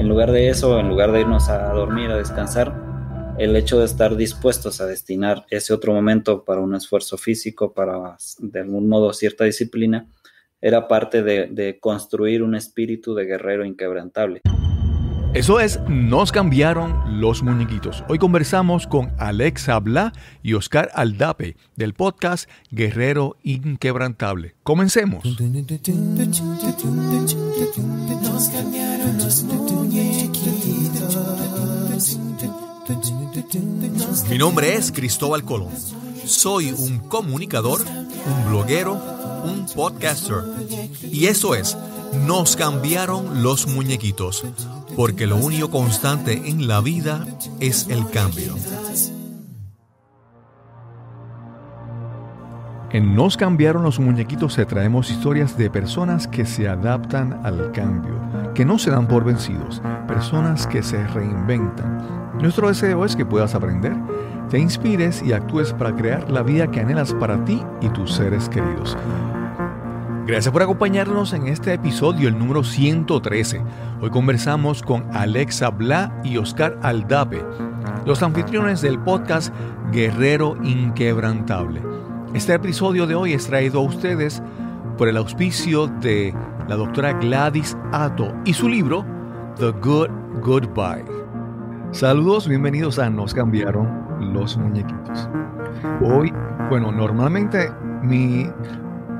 En lugar de eso, en lugar de irnos a dormir, a descansar, el hecho de estar dispuestos a destinar ese otro momento para un esfuerzo físico, para de algún modo cierta disciplina, era parte de, construir un espíritu de guerrero inquebrantable. Eso es, nos cambiaron los muñequitos. Hoy conversamos con Alex habla y Oscar Aldape del podcast Guerrero Inquebrantable. Comencemos. Mi nombre es Cristóbal Colón. Soy un comunicador, un bloguero, un podcaster. Y eso es, nos cambiaron los muñequitos, porque lo único constante en la vida es el cambio. En Nos cambiaron los muñequitos se traemos historias de personas que se adaptan al cambio, que no se dan por vencidos, personas que se reinventan. Nuestro deseo es que puedas aprender, te inspires y actúes para crear la vida que anhelas para ti y tus seres queridos. Gracias por acompañarnos en este episodio, el número 113. Hoy conversamos con Alexa Bla y Oscar Aldape, los anfitriones del podcast Guerrero Inquebrantable. Este episodio de hoy es traído a ustedes por el auspicio de la doctora Gladys Ato y su libro The Good Goodbye. Saludos, bienvenidos a Nos cambiaron los muñequitos. Hoy, bueno, normalmente mi,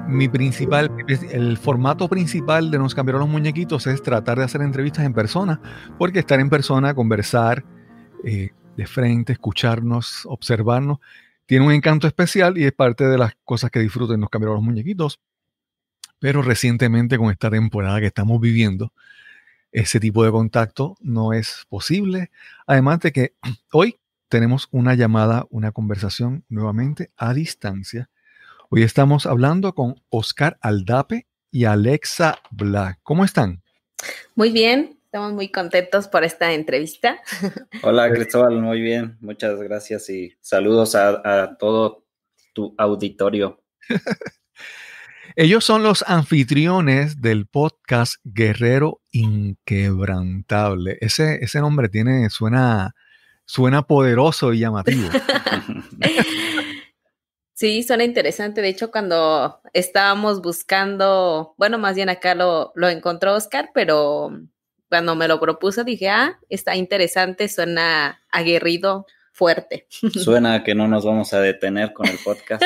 mi principal, el formato principal de Nos cambiaron los muñequitos es tratar de hacer entrevistas en persona, porque estar en persona, conversar eh, de frente, escucharnos, observarnos, tiene un encanto especial y es parte de las cosas que disfruten los cambiaron los muñequitos. Pero recientemente con esta temporada que estamos viviendo, ese tipo de contacto no es posible. Además de que hoy tenemos una llamada, una conversación nuevamente a distancia. Hoy estamos hablando con Oscar Aldape y Alexa Black. ¿Cómo están? Muy bien. Estamos muy contentos por esta entrevista. Hola pues Cristóbal, muy bien, muchas gracias y saludos a, todo tu auditorio. Ellos son los anfitriones del podcast Guerrero Inquebrantable. Ese, ese nombre tiene, suena, suena poderoso y llamativo. Sí, suena interesante. De hecho, cuando estábamos buscando, bueno, más bien acá lo, lo encontró Oscar, pero cuando me lo propuso dije, ah, está interesante, suena aguerrido, fuerte. Suena que no nos vamos a detener con el podcast.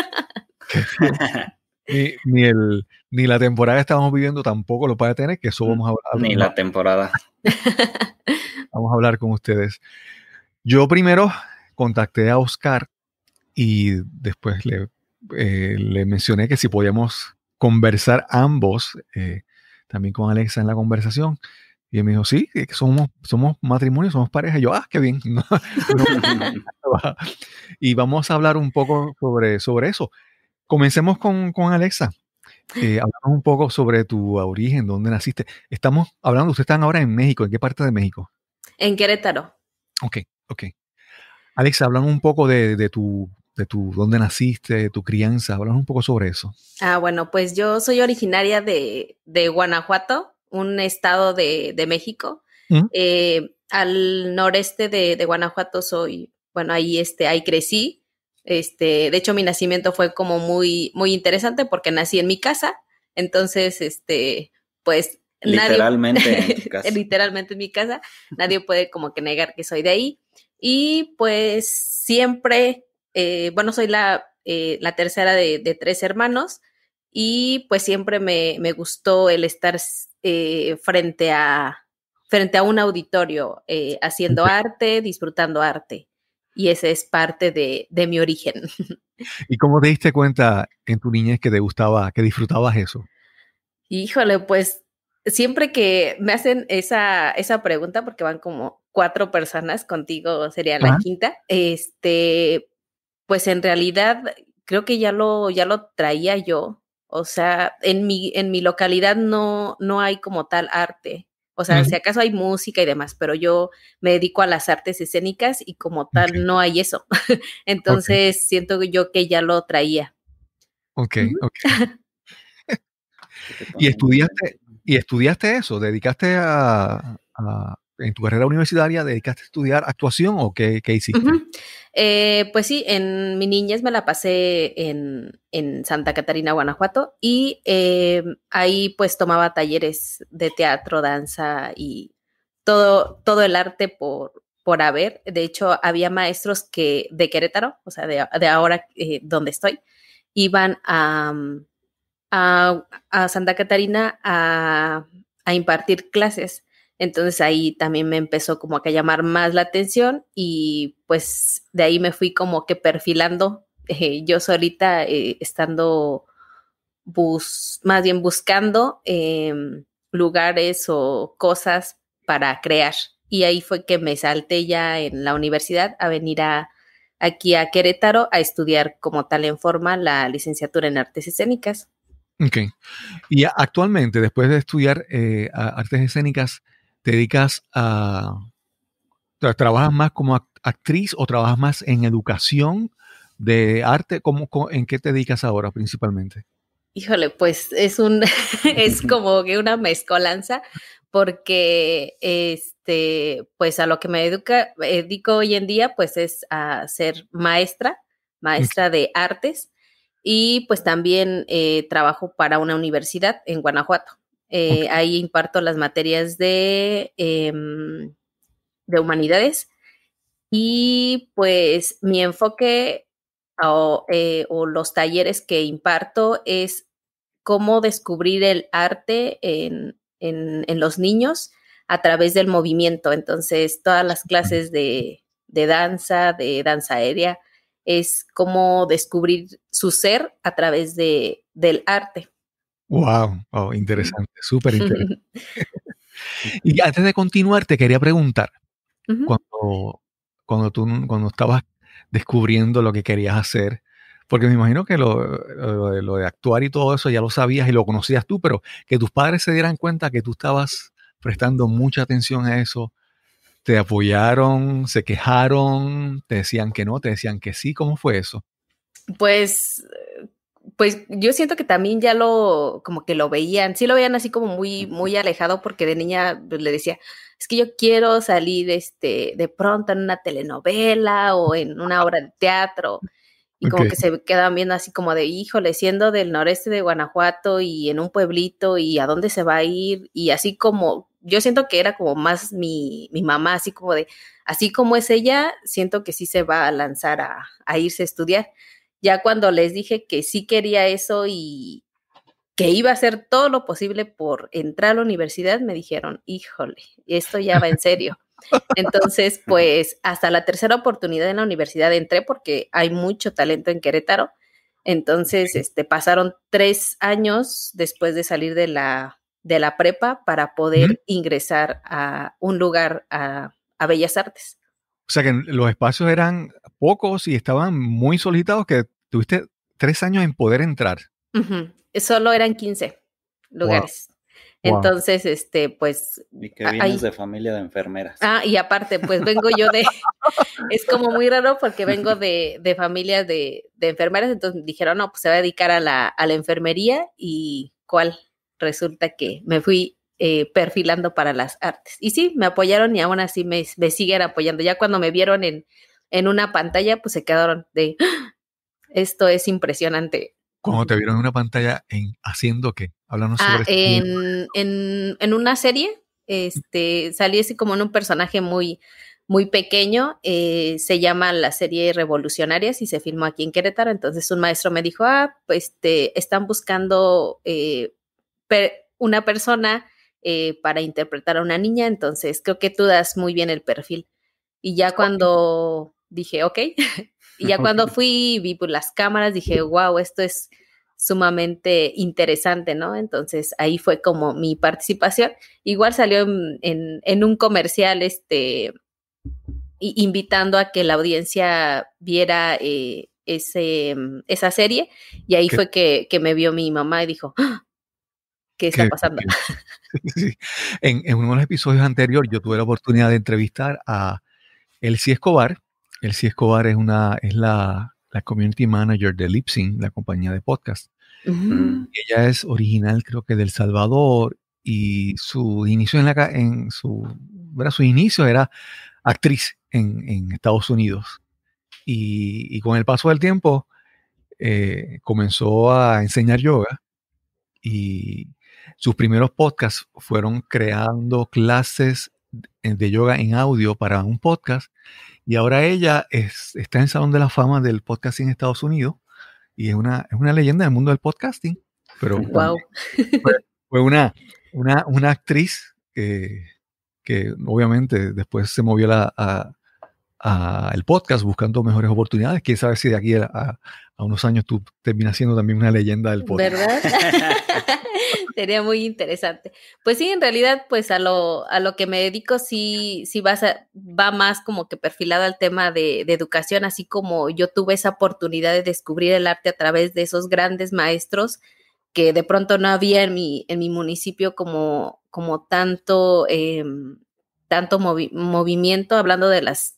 ni, el, ni la temporada que estamos viviendo tampoco lo va a detener, que eso mm, vamos a hablar. Ni la temporada. vamos a hablar con ustedes. Yo primero contacté a Oscar y después le, eh, mencioné que si podíamos conversar ambos, eh, también con Alexa en la conversación, y él me dijo, sí, que somos, somos matrimonio, somos pareja. yo, ah, qué bien. y vamos a hablar un poco sobre, sobre eso. Comencemos con, con Alexa. hablamos eh, un poco sobre tu origen, dónde naciste. Estamos hablando, ustedes están ahora en México, ¿en qué parte de México? En Querétaro. Ok, ok. Alexa, hablamos un poco de, tu de tu dónde naciste, de tu crianza. hablamos un poco sobre eso. Ah, bueno, pues yo soy originaria de Guanajuato un estado de, México. ¿Mm? Eh, al noreste de, Guanajuato soy, bueno, ahí, este, ahí crecí. Este, de hecho, mi nacimiento fue como muy, muy interesante porque nací en mi casa. Entonces, este, pues literalmente en literalmente en mi casa. Nadie puede como que negar que soy de ahí. Y pues siempre, eh, bueno, soy la, eh, la tercera de, de, tres hermanos y pues siempre me, gustó el estar eh, frente, a, frente a un auditorio eh, haciendo arte, disfrutando arte. Y ese es parte de, mi origen. ¿Y cómo te diste cuenta en tu niñez que te gustaba, que disfrutabas eso? Híjole, pues siempre que me hacen esa, esa pregunta, porque van como cuatro personas, contigo sería la quinta, este, pues en realidad creo que ya lo, ya lo traía yo o sea, en mi, en mi localidad no, no hay como tal arte. O sea, si acaso hay música y demás, pero yo me dedico a las artes escénicas y como tal no hay eso. Entonces siento yo que ya lo traía. Ok, ok. ¿Y estudiaste, ¿Y estudiaste eso? ¿Dedicaste a, en tu carrera universitaria dedicaste a estudiar actuación o qué, hiciste? Eh, pues sí, en mi niñez me la pasé en, Santa Catarina, Guanajuato, y eh, ahí pues tomaba talleres de teatro, danza y todo, todo el arte por, por haber. De hecho, había maestros que de Querétaro, o sea, de, ahora eh, donde estoy, iban mm, a, Santa Catarina a, a impartir clases entonces ahí también me empezó como que a llamar más la atención y pues de ahí me fui como que perfilando eh, yo solita eh, estando bus más bien buscando em, lugares o cosas para crear. Y ahí fue que me salté ya en la universidad a venir a, aquí a Querétaro a estudiar como tal en forma la licenciatura en artes escénicas. Ok. Y actualmente, después de estudiar eh, artes escénicas, te dedicas a... ¿Trabajas más como actriz o trabajas más en educación de arte? ¿Cómo, ¿En qué te dedicas ahora principalmente? Híjole, pues es un es como que una mezcolanza porque este pues a lo que me educa, dedico hoy en día pues es a ser maestra, maestra de artes y pues también eh, trabajo para una universidad en Guanajuato. Eh, ahí imparto las materias de, em, de humanidades. Y pues mi enfoque eh, o, los talleres que imparto es cómo descubrir el arte en, los niños a través del movimiento. Entonces, todas las clases de, danza, de danza aérea, es cómo descubrir su ser a través de, del arte. Wow, oh, interesante, súper interesante. y antes de continuar, te quería preguntar, cuando, cuando tú cuando estabas descubriendo lo que querías hacer, porque me imagino que lo, de actuar y todo eso ya lo sabías y lo conocías tú, pero que tus padres se dieran cuenta que tú estabas prestando mucha atención a eso, te apoyaron, se quejaron, te decían que no, te decían que sí, ¿cómo fue eso? Pues pues yo siento que también ya lo, como que lo veían, sí lo veían así como muy, muy alejado porque de niña pues, le decía, es que yo quiero salir este, de pronto en una telenovela o en una obra de teatro. Y como que se quedaban viendo así como de, híjole, siendo del noreste de Guanajuato y en un pueblito y a dónde se va a ir. Y así como, yo siento que era como más mi, mi mamá, así como de, así como es ella, siento que sí se va a lanzar a, a irse a estudiar ya cuando les dije que sí quería eso y que iba a hacer todo lo posible por entrar a la universidad, me dijeron, híjole, esto ya va en serio. Entonces, pues hasta la tercera oportunidad en la universidad entré porque hay mucho talento en Querétaro. Entonces, este, pasaron tres años después de salir de la, de la prepa para poder ingresar a un lugar a, a Bellas Artes. O sea que los espacios eran pocos y estaban muy solicitados que tuviste tres años en poder entrar. Solo eran 15 lugares. Entonces, este, pues. Y que vienes de familia de enfermeras. Ah, y aparte, pues vengo yo de. es como muy raro porque vengo de, de familia de, enfermeras. Entonces dijeron, no, pues se va a dedicar a la, enfermería. ¿Y cuál? Resulta que me fui eh, perfilando para las artes. Y sí, me apoyaron y aún así me, siguen apoyando. Ya cuando me vieron en, una pantalla, pues se quedaron de. Esto es impresionante. ¿Cómo te vieron en una pantalla en haciendo qué? Háblanos ah, sobre este en, en, una serie, mm. este, salí así como en un personaje muy, muy pequeño, eh, se llama la serie Revolucionarias y se filmó aquí en Querétaro. Entonces un maestro me dijo, ah, pues están buscando eh, una persona eh, para interpretar a una niña, entonces creo que tú das muy bien el perfil. Y ya cuando dije, ok, Y ya cuando fui vi por pues, las cámaras, dije, wow, esto es sumamente interesante, ¿no? Entonces ahí fue como mi participación. Igual salió en, un comercial, este, invitando a que la audiencia viera eh, ese, mm, esa serie y ahí fue que, me vio mi mamá y dijo, ah, ¿qué está pasando? En, en, uno de los episodios anteriores yo tuve la oportunidad de entrevistar a Elsie Escobar, Elsie Escobar es, una, es la, community manager de Lipsing, la compañía de podcast. Mm. Ella es original, creo que, del Salvador y su inicio en la en su, era inicio era actriz en, en Estados Unidos. Y, con el paso del tiempo eh, comenzó a enseñar yoga y sus primeros podcasts fueron creando clases de yoga en audio para un podcast y ahora ella está en el Salón de la Fama del podcasting en Estados Unidos y es una, es una leyenda del mundo del podcasting. Pero fue, una, una, una, actriz que, que obviamente después se movió a, el podcast buscando mejores oportunidades. Quién sabe si de aquí a, unos años tú terminas siendo también una leyenda del podcast. ¿Verdad? Sería muy interesante. Pues sí, en realidad, pues a lo, a lo que me dedico sí, sí vas va más como que perfilado al tema de, educación, así como yo tuve esa oportunidad de descubrir el arte a través de esos grandes maestros que de pronto no había en mi, en mi municipio como, como tanto, em, tanto movimiento, hablando de las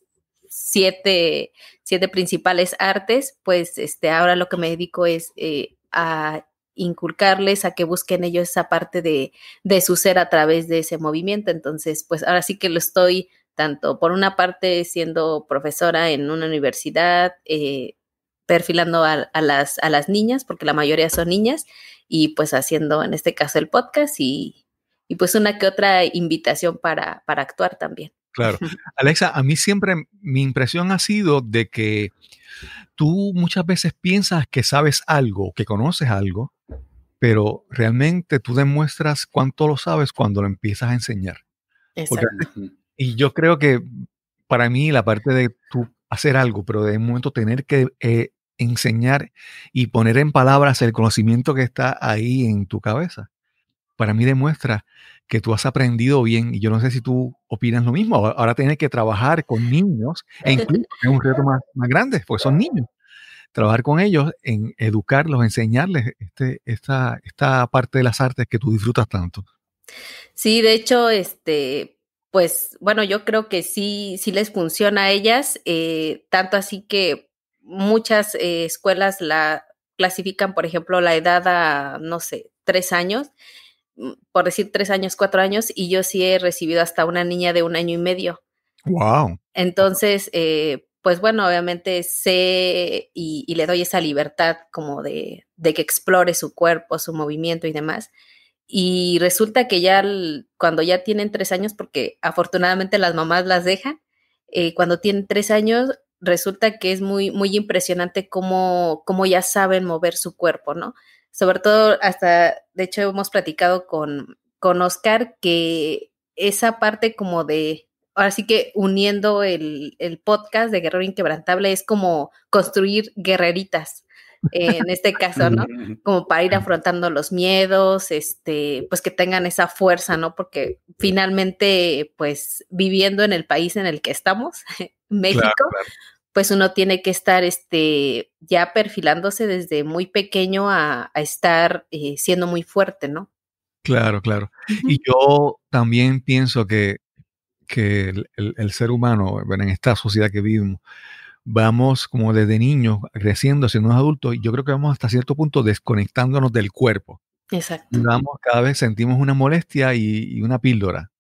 siete, siete principales artes, pues este, ahora lo que me dedico es eh, a inculcarles, a que busquen ellos esa parte de, de su ser a través de ese movimiento. Entonces, pues ahora sí que lo estoy tanto por una parte siendo profesora en una universidad, eh, perfilando a, a, las, niñas, porque la mayoría son niñas, y pues haciendo en este caso el podcast y, y pues una que otra invitación para, para actuar también. Claro. Alexa, a mí siempre mi impresión ha sido de que tú muchas veces piensas que sabes algo, que conoces algo, pero realmente tú demuestras cuánto lo sabes cuando lo empiezas a enseñar. Exacto. y yo creo que para mí la parte de tú hacer algo, pero de momento tener que eh, enseñar y poner en palabras el conocimiento que está ahí en tu cabeza, para mí demuestra que tú has aprendido bien, y yo no sé si tú opinas lo mismo, ahora, tienes que trabajar con niños, e incluso es un reto más, grande, porque son niños. Trabajar con ellos, en educarlos, enseñarles este, esta, esta parte de las artes que tú disfrutas tanto. Sí, de hecho, este, pues bueno, yo creo que sí, sí les funciona a ellas, eh, tanto así que muchas eh, escuelas la clasifican, por ejemplo, la edad a, no sé, tres años Mm, por decir tres años, cuatro años, y yo sí he recibido hasta una niña de un año y medio. Wow. Entonces, eh, pues bueno, obviamente sé y, le doy esa libertad como de, de, que explore su cuerpo, su movimiento y demás. Y resulta que ya cuando ya tienen tres años, porque afortunadamente las mamás las dejan, eh, cuando tienen tres años, resulta que es muy, muy impresionante cómo, cómo ya saben mover su cuerpo, ¿no? sobre todo hasta, de hecho hemos platicado con, con Oscar que esa parte como de, ahora sí que uniendo el, el podcast de Guerrero Inquebrantable es como construir guerreritas, eh, en este caso, ¿no? Como para ir afrontando los miedos, este, pues que tengan esa fuerza, ¿no? Porque finalmente, pues viviendo en el país en el que estamos, México, pues uno tiene que estar este, ya perfilándose desde muy pequeño a, estar eh, siendo muy fuerte, ¿no? Claro, claro. Y yo también pienso que, que el, ser humano, en esta sociedad que vivimos, vamos como desde niños, creciendo, siendo adultos, y yo creo que vamos hasta cierto punto desconectándonos del cuerpo. Exacto. Vamos, cada vez sentimos una molestia y, una píldora.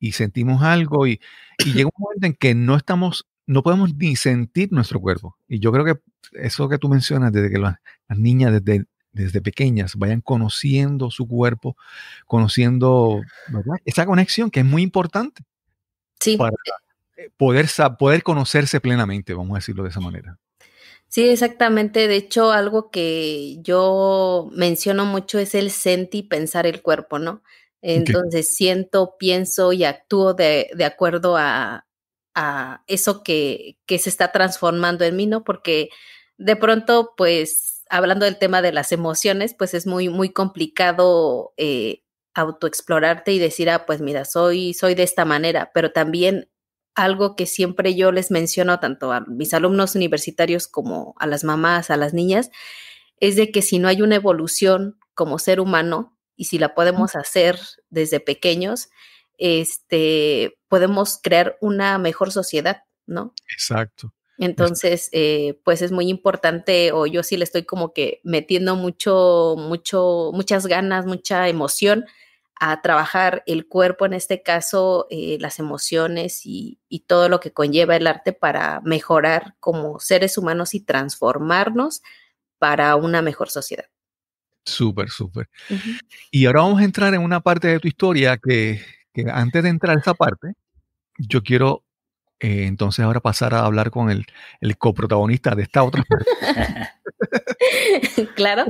Y sentimos algo y, y llega un momento en que no estamos no podemos ni sentir nuestro cuerpo. Y yo creo que eso que tú mencionas, desde que las, niñas desde, desde pequeñas vayan conociendo su cuerpo, conociendo esa conexión que es muy importante. Sí. Para eh, poder, poder conocerse plenamente, vamos a decirlo de esa manera. Sí, exactamente. De hecho, algo que yo menciono mucho es el sentir y pensar el cuerpo, ¿no? Entonces siento, pienso y actúo de acuerdo a, a eso que, que se está transformando en mí, ¿no? Porque de pronto, pues, hablando del tema de las emociones, pues es muy, muy complicado eh, autoexplorarte y decir, ah, pues mira, soy, soy de esta manera, pero también algo que siempre yo les menciono tanto a mis alumnos universitarios como a las mamás, a las niñas, es de que si no hay una evolución como ser humano y si la podemos hacer desde pequeños, este, podemos crear una mejor sociedad, ¿no? Exacto. Entonces, eh, pues es muy importante, o yo sí le estoy como que metiendo mucho, mucho, muchas ganas, mucha emoción a trabajar el cuerpo, en este caso, eh, las emociones y, todo lo que conlleva el arte para mejorar como seres humanos y transformarnos para una mejor sociedad. Súper, súper. Y ahora vamos a entrar en una parte de tu historia que, que antes de entrar a esa parte, yo quiero eh, entonces ahora pasar a hablar con el, el coprotagonista de esta otra. claro.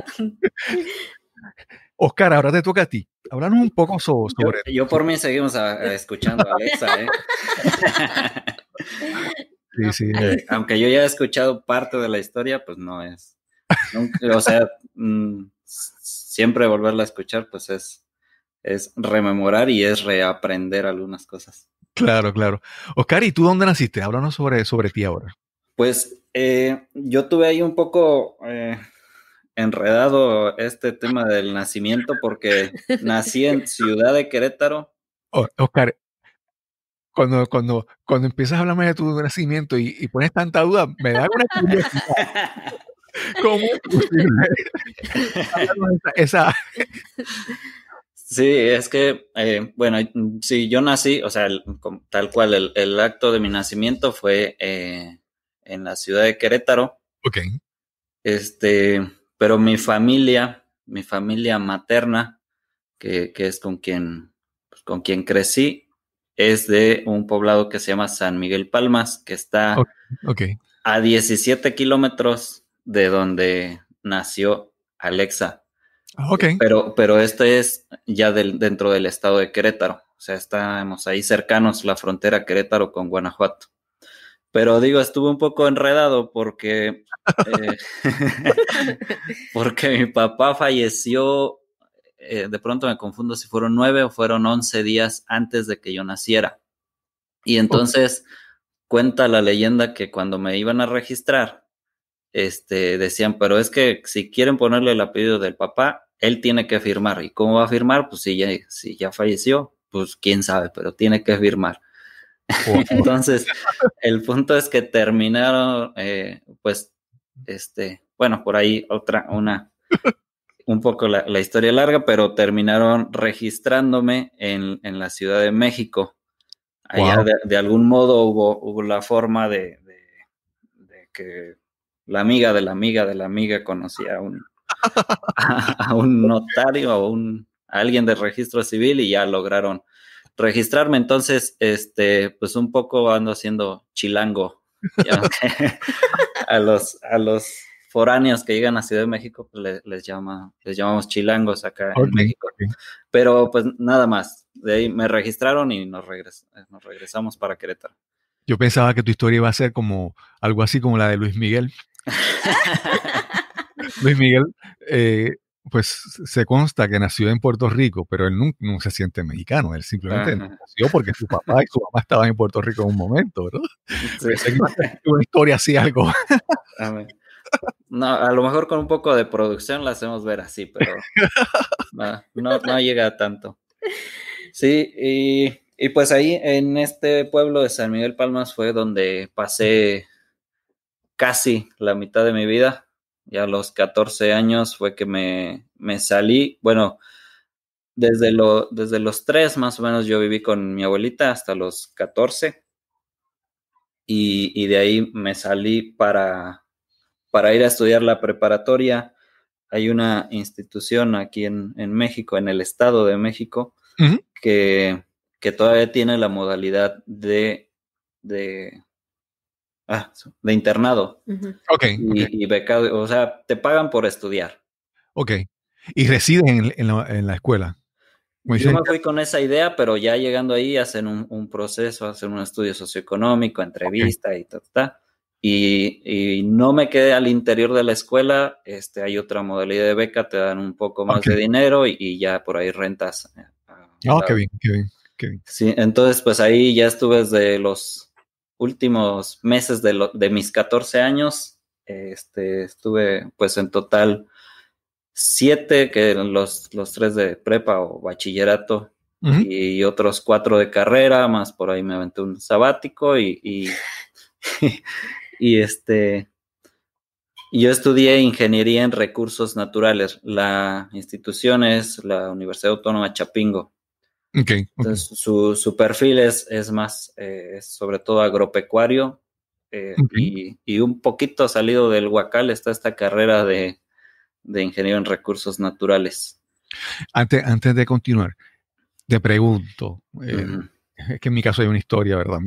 Oscar, ahora te toca a ti. Háblanos un poco sobre... yo, por mí seguimos escuchando a Alexa. ¿eh? aunque yo ya he escuchado parte de la historia, pues no es. o sea, mm, siempre volverla a escuchar, pues es es rememorar y es reaprender algunas cosas. Claro, claro. Oscar, ¿y tú dónde naciste? Háblanos sobre, sobre ti ahora. Pues eh, yo tuve ahí un poco eh, enredado este tema del nacimiento porque nací en Ciudad de Querétaro. Oscar, cuando, cuando, cuando empiezas a hablarme de tu nacimiento y, pones tanta duda, me da una esa Sí, es que, eh, bueno, sí, yo nací, o sea, tal cual, el, acto de mi nacimiento fue eh, en la ciudad de Querétaro. Ok. Este, pero mi familia, mi familia materna, que, es con quien, pues, con quien crecí, es de un poblado que se llama San Miguel Palmas, que está a 17 kilómetros de donde nació Alexa. Ah, pero, pero este es ya del, dentro del estado de Querétaro. O sea, estamos ahí cercanos la frontera Querétaro con Guanajuato. Pero digo, estuve un poco enredado porque, eh, porque mi papá falleció, eh, de pronto me confundo si fueron nueve o fueron once días antes de que yo naciera. Y entonces cuenta la leyenda que cuando me iban a registrar, este, decían, pero es que si quieren ponerle el apellido del papá, él tiene que firmar. ¿Y cómo va a firmar? Pues si ya, si ya falleció, pues quién sabe, pero tiene que firmar. Entonces, el punto es que terminaron, eh, pues, este, bueno, por ahí otra, una, un poco la, historia larga, pero terminaron registrándome en, en la Ciudad de México. Allá de, algún modo hubo, la forma de, de que la amiga de la amiga de la amiga conocía a un, a, un notario a, a alguien de registro civil y ya lograron registrarme. Entonces, este, pues un poco ando haciendo chilango. a los, a los foráneos que llegan a Ciudad de México, les, pues les llama, les llamamos chilangos acá en México. Pero pues nada más, de ahí me registraron y nos, nos regresamos para Querétaro. Yo pensaba que tu historia iba a ser como algo así como la de Luis Miguel. Luis Miguel, eh, pues se consta que nació en Puerto Rico, pero él nunca, no se siente mexicano, él simplemente nació porque su papá y su mamá estaban en Puerto Rico en un momento, ¿no? una historia así, algo. No, a lo mejor con un poco de producción la hacemos ver así, pero no, llega tanto. Sí, y, y, pues ahí en este pueblo de San Miguel Palmas fue donde pasé casi la mitad de mi vida ya a los 14 años fue que me, me salí. Bueno, desde, lo, desde los 3 más o menos yo viví con mi abuelita hasta los 14 y, de ahí me salí para, para ir a estudiar la preparatoria. Hay una institución aquí en, México, en el Estado de México, que, que, todavía tiene la modalidad de, de ah, de internado. ok y, becado, o sea, te pagan por estudiar. Ok. ¿Y residen en, la, en la, escuela? Yo me fui con esa idea, pero ya llegando ahí hacen un, proceso, hacen un estudio socioeconómico, entrevista y ta, ta. Y, y, no me quedé al interior de la escuela, este, hay otra modalidad de beca, te dan un poco más de dinero y, ya por ahí rentas. Eh, ah, qué bien, qué bien, qué bien. Sí, entonces pues ahí ya estuve desde los últimos meses de, mis 14 años, este, estuve pues en total siete, que los, los tres de prepa o bachillerato, y otros cuatro de carrera, más por ahí me aventé un sabático y, y, este, yo estudié ingeniería en recursos naturales. La institución es la Universidad Autónoma Chapingo. Entonces, su, perfil es, más, eh, sobre todo agropecuario eh, y, un poquito salido del huacal está esta carrera de, ingeniero en recursos naturales. Antes, antes de continuar, te pregunto, eh, es que en mi caso hay una historia, ¿verdad?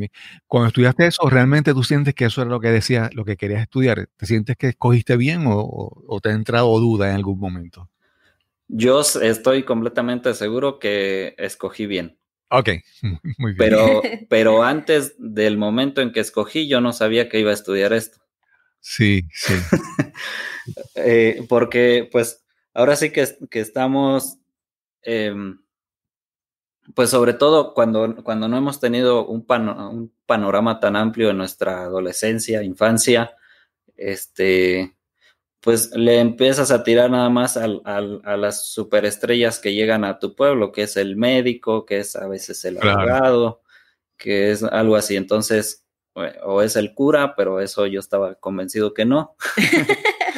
Cuando estudiaste eso, ¿realmente tú sientes que eso era lo que decías, lo que querías estudiar? ¿Te sientes que escogiste bien o, o te ha entrado duda en algún momento? Yo estoy completamente seguro que escogí bien. Ok, muy bien. Pero, pero antes del momento en que escogí, yo no sabía que iba a estudiar esto. Sí, sí. Eh, porque pues ahora sí que, estamos, em, pues sobre todo cuando, cuando no hemos tenido un, un panorama tan amplio en nuestra adolescencia, infancia, este, pues le empiezas a tirar nada más al, a las superestrellas que llegan a tu pueblo, que es el médico, que es a veces el abogado, que es algo así. Entonces, eh, o es el cura, pero eso yo estaba convencido que no.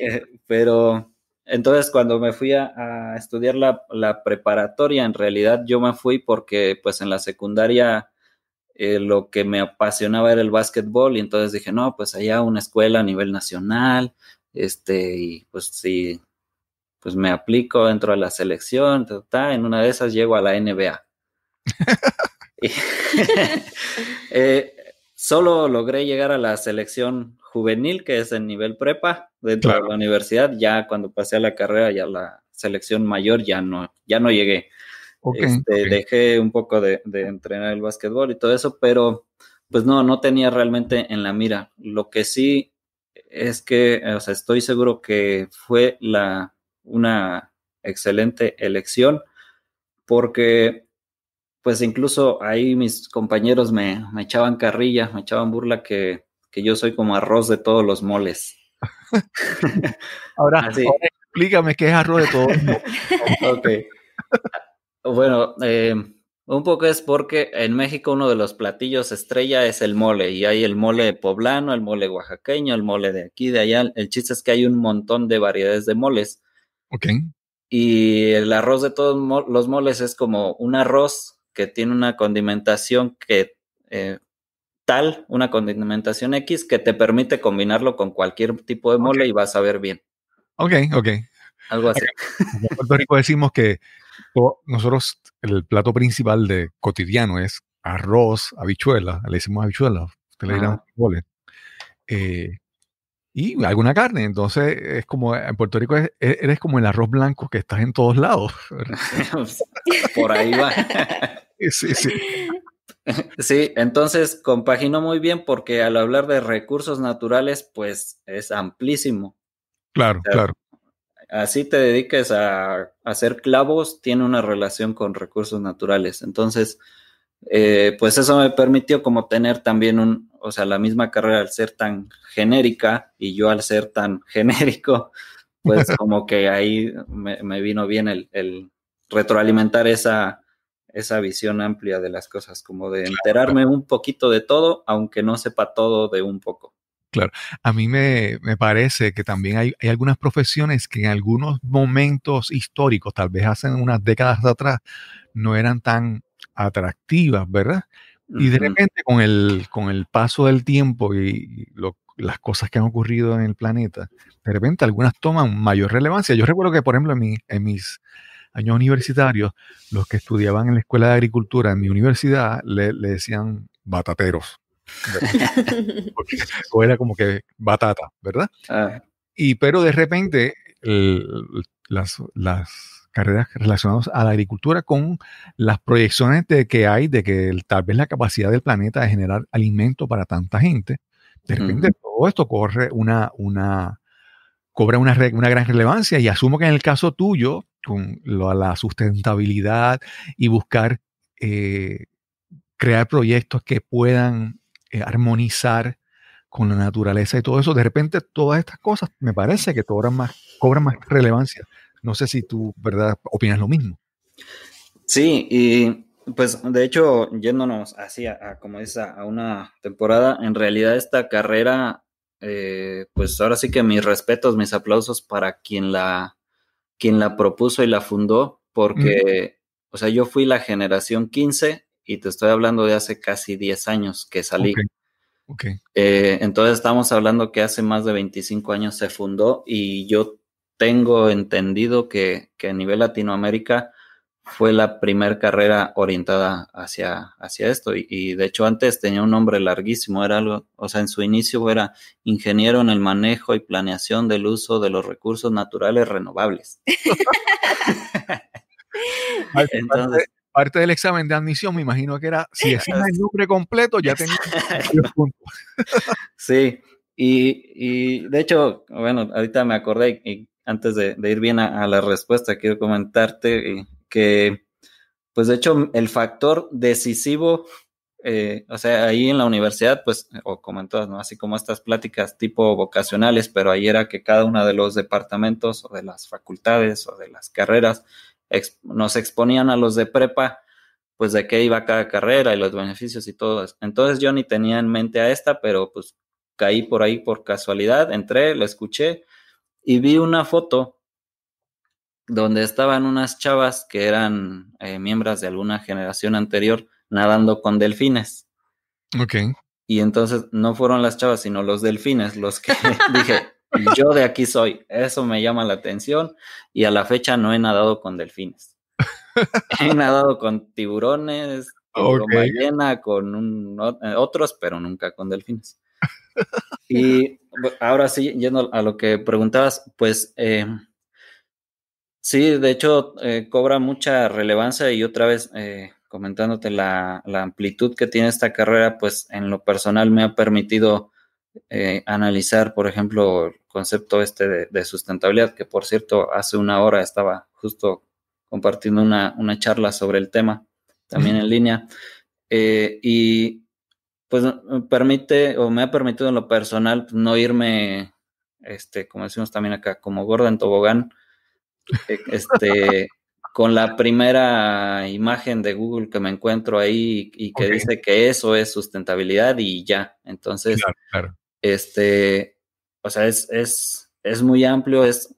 Eh, pero entonces cuando me fui a, estudiar la, preparatoria, en realidad yo me fui porque pues en la secundaria eh, lo que me apasionaba era el básquetbol y entonces dije, no, pues allá una escuela a nivel nacional, este, y pues sí, pues me aplico dentro de la selección, ta, en una de esas llego a la NBA. Eh, solo logré llegar a la selección juvenil, que es el nivel prepa, dentro de la universidad. Ya cuando pasé a la carrera, ya la selección mayor, ya no, ya no llegué. Este, dejé un poco de, de, entrenar el básquetbol y todo eso, pero pues no, no tenía realmente en la mira. Lo que sí es que, eh, o sea, estoy seguro que fue la, una excelente elección porque pues incluso ahí mis compañeros me, echaban carrilla, me echaban burla que, yo soy como arroz de todos los moles. ahora, explícame qué es arroz de todos los moles. Ok. Bueno, eh, un poco es porque en México uno de los platillos estrella es el mole y hay el mole poblano, el mole oaxaqueño, el mole de aquí, de allá. El chiste es que hay un montón de variedades de moles. Ok. Y el arroz de todos los moles es como un arroz que tiene una condimentación que eh, tal, una condimentación X que te permite combinarlo con cualquier tipo de mole y vas a ver bien. Ok, ok. Algo así. En Puerto Rico decimos que nosotros, el plato principal de cotidiano es arroz, habichuela le decimos habichuela le eh, y alguna carne. Entonces, es como, en Puerto Rico e, eres como el arroz blanco que estás en todos lados. Por ahí va. sí, sí. Sí, entonces compaginó muy bien porque al hablar de recursos naturales, pues es amplísimo. Claro, claro así te dediques a, hacer clavos, tiene una relación con recursos naturales. Entonces, eh, pues eso me permitió como tener también un, o sea, la misma carrera al ser tan genérica y yo al ser tan genérico, pues como que ahí me, vino bien el, el, retroalimentar esa, esa visión amplia de las cosas, como de enterarme un poquito de todo, aunque no sepa todo de un poco. Claro, a mí me, parece que también hay, algunas profesiones que en algunos momentos históricos, tal vez hace unas décadas atrás, no eran tan atractivas, ¿verdad? Y de repente con el, con el paso del tiempo y las cosas que han ocurrido en el planeta, de repente algunas toman mayor relevancia. Yo recuerdo que, por ejemplo, en, mis años universitarios, los que estudiaban en la escuela de agricultura en mi universidad le decían batateros era como que batata, ¿verdad? Ah. Y pero de repente las, carreras relacionadas a la agricultura con las proyecciones de que hay de que tal vez la capacidad del planeta de generar alimento para tanta gente, de repente todo esto corre una, una cobra una, gran relevancia y asumo que en el caso tuyo, con lo, la sustentabilidad y buscar eh, crear proyectos que puedan eh, armonizar con la naturaleza y todo eso. De repente, todas estas cosas me parece que cobran más, cobran más relevancia. No sé si tú, ¿verdad?, opinas lo mismo. Sí, y pues de hecho, yéndonos así, a, como dices, a una temporada, en realidad esta carrera, eh, pues ahora sí que mis respetos, mis aplausos para quien la, quien la propuso y la fundó, porque, o sea, yo fui la generación 15 y te estoy hablando de hace casi 10 años que salí. Eh, entonces estamos hablando que hace más de 25 años se fundó y yo tengo entendido que, que a nivel Latinoamérica fue la primera carrera orientada hacia, hacia esto. Y, y, de hecho antes tenía un nombre larguísimo, era algo, o sea, en su inicio era ingeniero en el manejo y planeación del uso de los recursos naturales renovables. Entonces, parte del examen de admisión, me imagino que era, si el nombre completo, ya tenía puntos. sí, y, de hecho, bueno, ahorita me acordé, y antes de, ir bien a, la respuesta, quiero comentarte eh, que, pues de hecho, el factor decisivo, eh, o sea, ahí en la universidad, pues, o como ¿no? Así como estas pláticas tipo vocacionales, pero ahí era que cada uno de los departamentos o de las facultades o de las carreras, nos exponían a los de prepa, pues de qué iba cada carrera y los beneficios y todo. Entonces yo ni tenía en mente a esta, pero pues caí por ahí por casualidad, entré, lo escuché y vi una foto donde estaban unas chavas que eran eh, miembros de alguna generación anterior nadando con delfines. Ok. Y entonces no fueron las chavas, sino los delfines los que dije, yo de aquí soy. Eso me llama la atención y a la fecha no he nadado con delfines. he nadado con tiburones, con ballena, con eh, otros, pero nunca con delfines. y ahora sí, yendo a lo que preguntabas, pues eh, sí, de hecho eh, cobra mucha relevancia y otra vez comentándote la amplitud que tiene esta carrera, pues en lo personal me ha permitido eh, analizar, por ejemplo, el concepto este de, sustentabilidad, que por cierto, hace una hora estaba justo compartiendo una, charla sobre el tema, también en línea, eh, y pues me permite o me ha permitido en lo personal pues, no irme, este, como decimos también acá, como gorda en tobogán, e, este, con la primera imagen de Google que me encuentro ahí y, que dice que eso es sustentabilidad y ya. Entonces, este, o sea, es, es, muy amplio, es,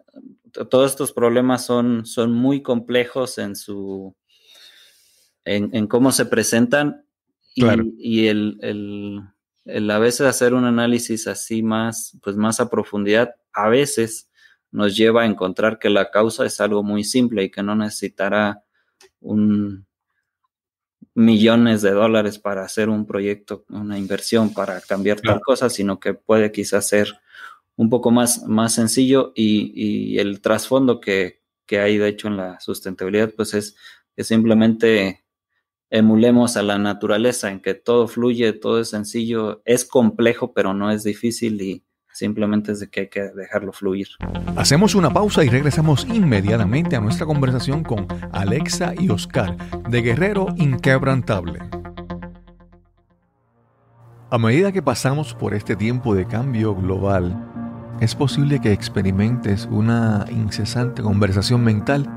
todos estos problemas son, son muy complejos en su, en, cómo se presentan y, el, a veces hacer un análisis así más, pues más a profundidad, a veces nos lleva a encontrar que la causa es algo muy simple y que no necesitará un, millones de dólares para hacer un proyecto, una inversión para cambiar tal cosa, sino que puede quizás ser un poco más, más sencillo y, el trasfondo que, que, hay de hecho en la sustentabilidad, pues es que simplemente emulemos a la naturaleza, en que todo fluye, todo es sencillo, es complejo, pero no es difícil y, Simplemente es de que hay que dejarlo fluir. Hacemos una pausa y regresamos inmediatamente a nuestra conversación con Alexa y Oscar de Guerrero Inquebrantable. A medida que pasamos por este tiempo de cambio global, es posible que experimentes una incesante conversación mental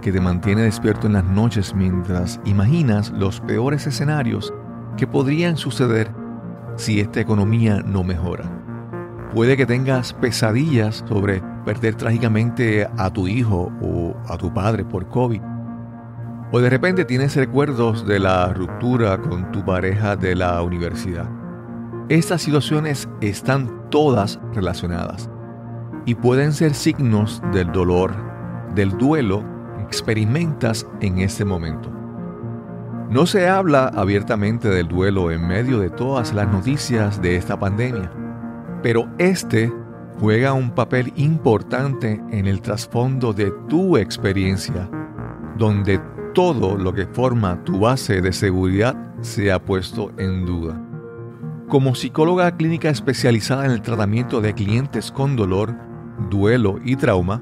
que te mantiene despierto en las noches mientras imaginas los peores escenarios que podrían suceder si esta economía no mejora. Puede que tengas pesadillas sobre perder trágicamente a tu hijo o a tu padre por COVID. O de repente tienes recuerdos de la ruptura con tu pareja de la universidad. Estas situaciones están todas relacionadas y pueden ser signos del dolor, del duelo que experimentas en este momento. No se habla abiertamente del duelo en medio de todas las noticias de esta pandemia pero este juega un papel importante en el trasfondo de tu experiencia, donde todo lo que forma tu base de seguridad se ha puesto en duda. Como psicóloga clínica especializada en el tratamiento de clientes con dolor, duelo y trauma,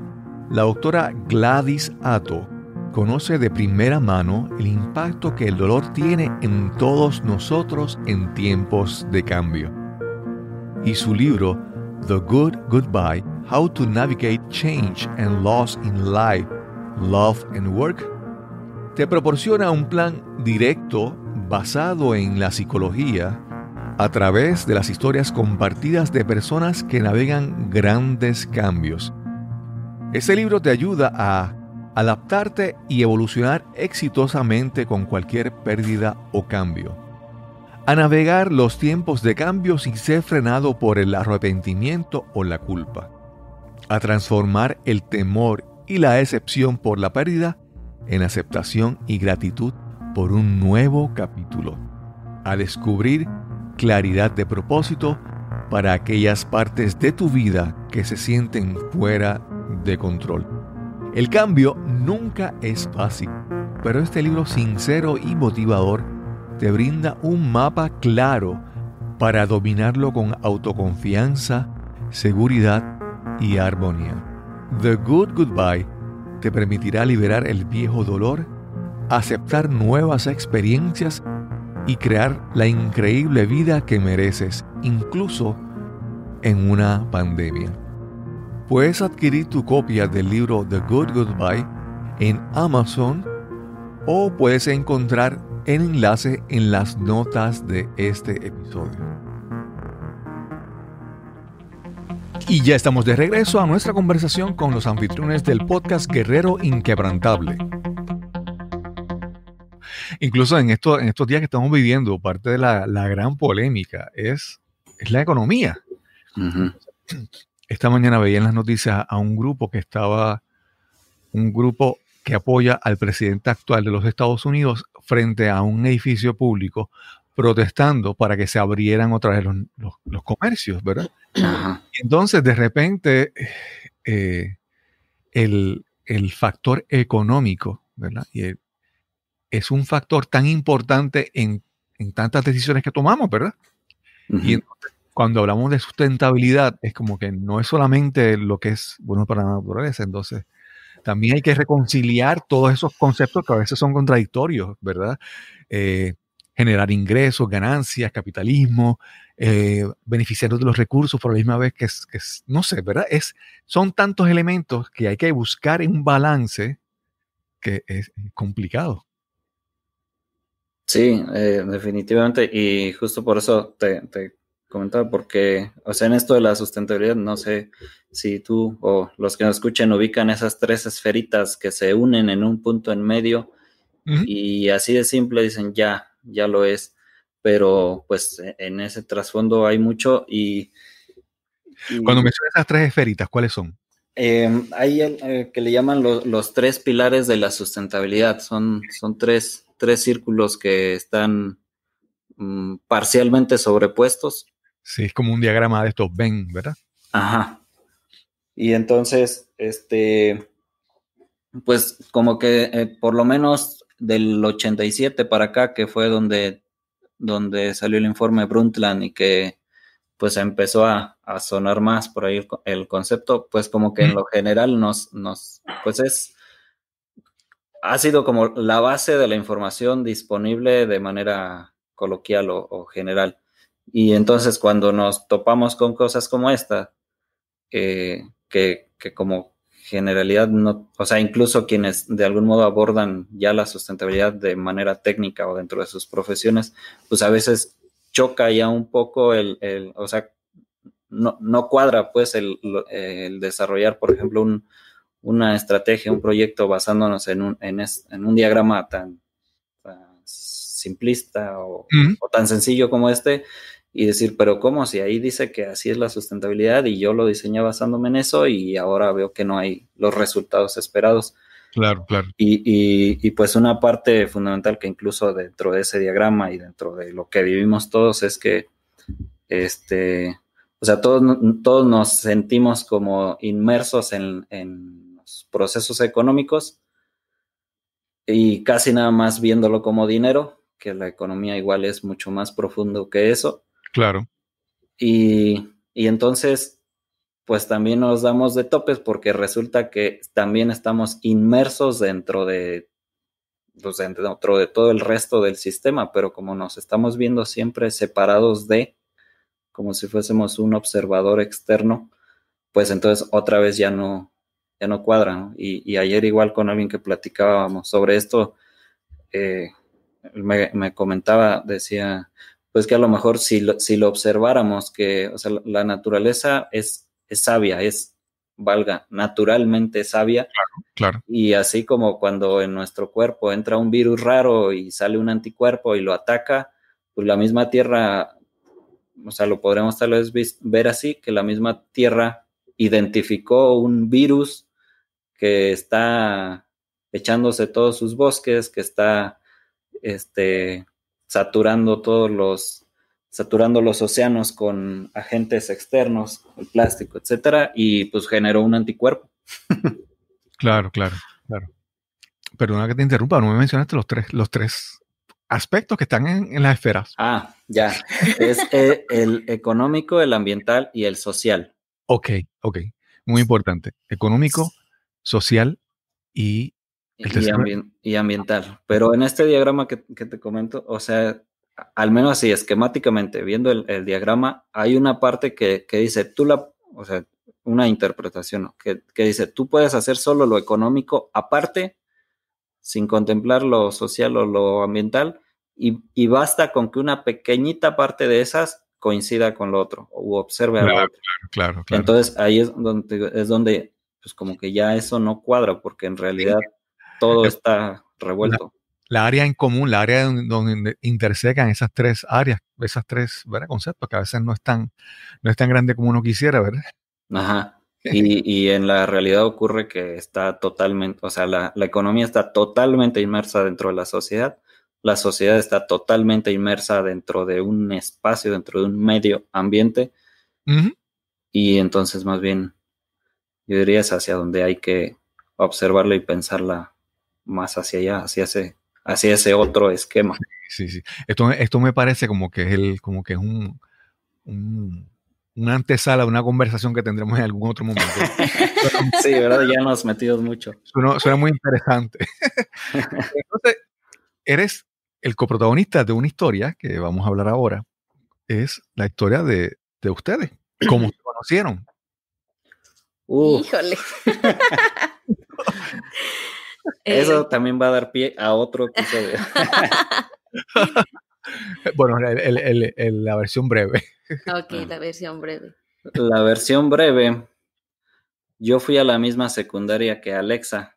la doctora Gladys Ato conoce de primera mano el impacto que el dolor tiene en todos nosotros en tiempos de cambio y su libro The Good Goodbye, How to Navigate Change and Loss in Life, Love and Work, te proporciona un plan directo basado en la psicología a través de las historias compartidas de personas que navegan grandes cambios. Este libro te ayuda a adaptarte y evolucionar exitosamente con cualquier pérdida o cambio a navegar los tiempos de cambio sin ser frenado por el arrepentimiento o la culpa, a transformar el temor y la decepción por la pérdida en aceptación y gratitud por un nuevo capítulo, a descubrir claridad de propósito para aquellas partes de tu vida que se sienten fuera de control. El cambio nunca es fácil, pero este libro sincero y motivador te brinda un mapa claro para dominarlo con autoconfianza, seguridad y armonía. The Good Goodbye te permitirá liberar el viejo dolor, aceptar nuevas experiencias y crear la increíble vida que mereces, incluso en una pandemia. Puedes adquirir tu copia del libro The Good Goodbye en Amazon o puedes encontrar enlace en las notas de este episodio. Y ya estamos de regreso a nuestra conversación con los anfitriones del podcast Guerrero Inquebrantable. Incluso en, esto, estos días que estamos viviendo, parte de la, gran polémica es, la economía. Esta mañana veía en las noticias a un grupo que estaba, un grupo que apoya al presidente actual de los Estados Unidos frente a un edificio público protestando para que se abrieran otra vez los, comercios, ¿verdad? Entonces, de repente, eh, el, factor económico, ¿verdad? es un factor tan importante en, tantas decisiones que tomamos, ¿verdad? Y cuando hablamos de sustentabilidad, es como que no es solamente lo que es bueno para la naturaleza, entonces también hay que reconciliar todos esos conceptos que a veces son contradictorios, ¿verdad? Eh, generar ingresos, ganancias, capitalismo, eh, beneficiarnos de los recursos por la misma vez que, es, que no sé, ¿verdad? Es, son tantos elementos que hay que buscar un balance que es complicado. Sí, eh, definitivamente, y justo por eso te, te comentaba, porque, o sea, en esto de la sustentabilidad, no sé si tú o los que nos escuchen ubican esas tres esferitas que se unen en un punto en medio y así de simple dicen, ya, ya lo es, pero pues en ese trasfondo hay mucho y... Cuando mencionas esas tres esferitas, ¿cuáles son? Em, hay el eh, que le llaman los tres pilares de la sustentabilidad, son, son tres, tres círculos que están mm, parcialmente sobrepuestos Sí, es como un diagrama de estos ven, ¿verdad? Ajá. Y entonces, este, pues como que eh, por lo menos del 87 para acá, que fue donde, donde salió el informe Brundtland y que pues empezó a, sonar más por ahí el, concepto, pues como que en lo general nos, nos, pues es, ha sido como la base de la información disponible de manera coloquial o general. Y entonces cuando nos topamos con cosas como esta, eh, que, como generalidad, no, o sea, incluso quienes de algún modo abordan ya la sustentabilidad de manera técnica o dentro de sus profesiones, pues a veces choca ya un poco el, o sea, no, cuadra pues el, desarrollar, por ejemplo, un, una estrategia, un proyecto basándonos en un, en, un diagrama tan, simplista o, tan sencillo como este, y decir, pero ¿cómo? Si ahí dice que así es la sustentabilidad y yo lo diseñé basándome en eso y ahora veo que no hay los resultados esperados. Claro, claro. Y, pues una parte fundamental que incluso dentro de ese diagrama y dentro de lo que vivimos todos es que, este, o sea, todos, todos nos sentimos como inmersos en, en los procesos económicos y casi nada más viéndolo como dinero, que la economía igual es mucho más profundo que eso. Claro. Y, entonces, pues también nos damos de topes porque resulta que también estamos inmersos dentro de pues de todo el resto del sistema, pero como nos estamos viendo siempre separados de, como si fuésemos un observador externo, pues entonces otra vez ya no, ya no cuadra. Y, ayer igual con alguien que platicábamos sobre esto, eh, me, me, comentaba, decía, pues que a lo mejor si lo, si lo observáramos, que la naturaleza es, sabia, es, valga, naturalmente sabia. Claro, Y así como cuando en nuestro cuerpo entra un virus raro y sale un anticuerpo y lo ataca, pues la misma tierra, o sea, lo podremos tal vez ver así, que la misma tierra identificó un virus que está echándose todos sus bosques, que está este, saturando todos los, saturando los océanos con agentes externos, el plástico, etcétera, y pues generó un anticuerpo. claro, claro, claro. Perdona que te interrumpa, no me mencionaste los tres, los tres aspectos que están en, las esferas. Ah, ya. Es eh, el económico, el ambiental y el social. Ok, ok. Muy importante. Económico, social y y, ambiental. Pero en este diagrama que, te comento, o sea, al menos así esquemáticamente, viendo el, diagrama, hay una parte que, dice, tú la, o sea, una interpretación que, dice, tú puedes hacer solo lo económico aparte, sin contemplar lo social o lo ambiental, y, basta con que una pequeñita parte de esas coincida con lo otro o observe claro, algo. Claro, claro, Entonces ahí es donde, es donde, pues como que ya eso no cuadra, porque en realidad todo eh, está revuelto. La, área en común, la área donde intersecan esas tres áreas, esas tres conceptos que a veces no es tan, no es grande como uno quisiera, ¿verdad? Ajá. Y, en la realidad ocurre que está totalmente, o sea, la, economía está totalmente inmersa dentro de la sociedad, la sociedad está totalmente inmersa dentro de un espacio, dentro de un medio ambiente, y entonces más bien, yo diría es hacia donde hay que observarla y pensarla más hacia allá, hacia ese, ese otro esquema. Sí, sí. Esto, esto me parece como que es el, como que es un, una antesala una conversación que tendremos en algún otro momento. sí, ¿verdad? Ya nos metido mucho. Suena, muy interesante. Entonces, eres el coprotagonista de una historia que vamos a hablar ahora. Es la historia de, ustedes. ¿Cómo se conocieron? Híjole. Eh, Eso también va a dar pie a otro episodio. bueno, la versión breve. Ok, ah. la versión breve. La versión breve. Yo fui a la misma secundaria que Alexa.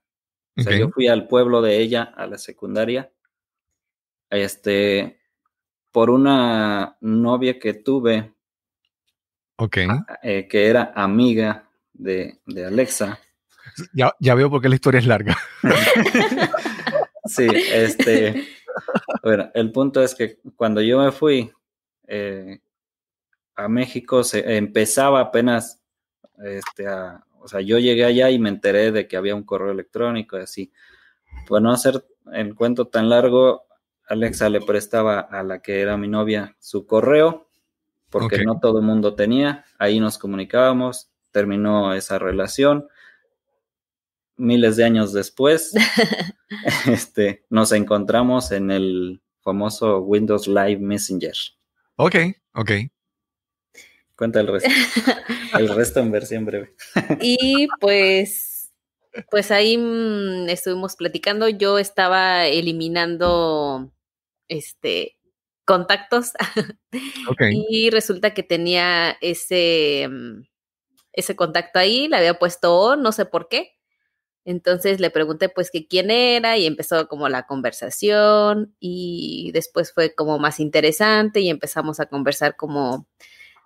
O sea, yo fui al pueblo de ella, a la secundaria. Este, por una novia que tuve. Ok. Eh, que era amiga de, de Alexa. Ya, veo por qué la historia es larga. sí, este. Bueno, el punto es que cuando yo me fui eh, a México, se empezaba apenas este, o sea, yo llegué allá y me enteré de que había un correo electrónico y así. Para no hacer el cuento tan largo, Alexa le prestaba a la que era mi novia su correo, porque no todo el mundo tenía. Ahí nos comunicábamos, terminó esa relación miles de años después, este, nos encontramos en el famoso Windows Live Messenger. Ok, ok. Cuenta el resto. el resto en versión breve. y pues, pues ahí mm, estuvimos platicando. Yo estaba eliminando este contactos. y resulta que tenía ese, mm, ese contacto ahí, le había puesto O, no sé por qué. Entonces le pregunté pues que quién era y empezó como la conversación y después fue como más interesante y empezamos a conversar como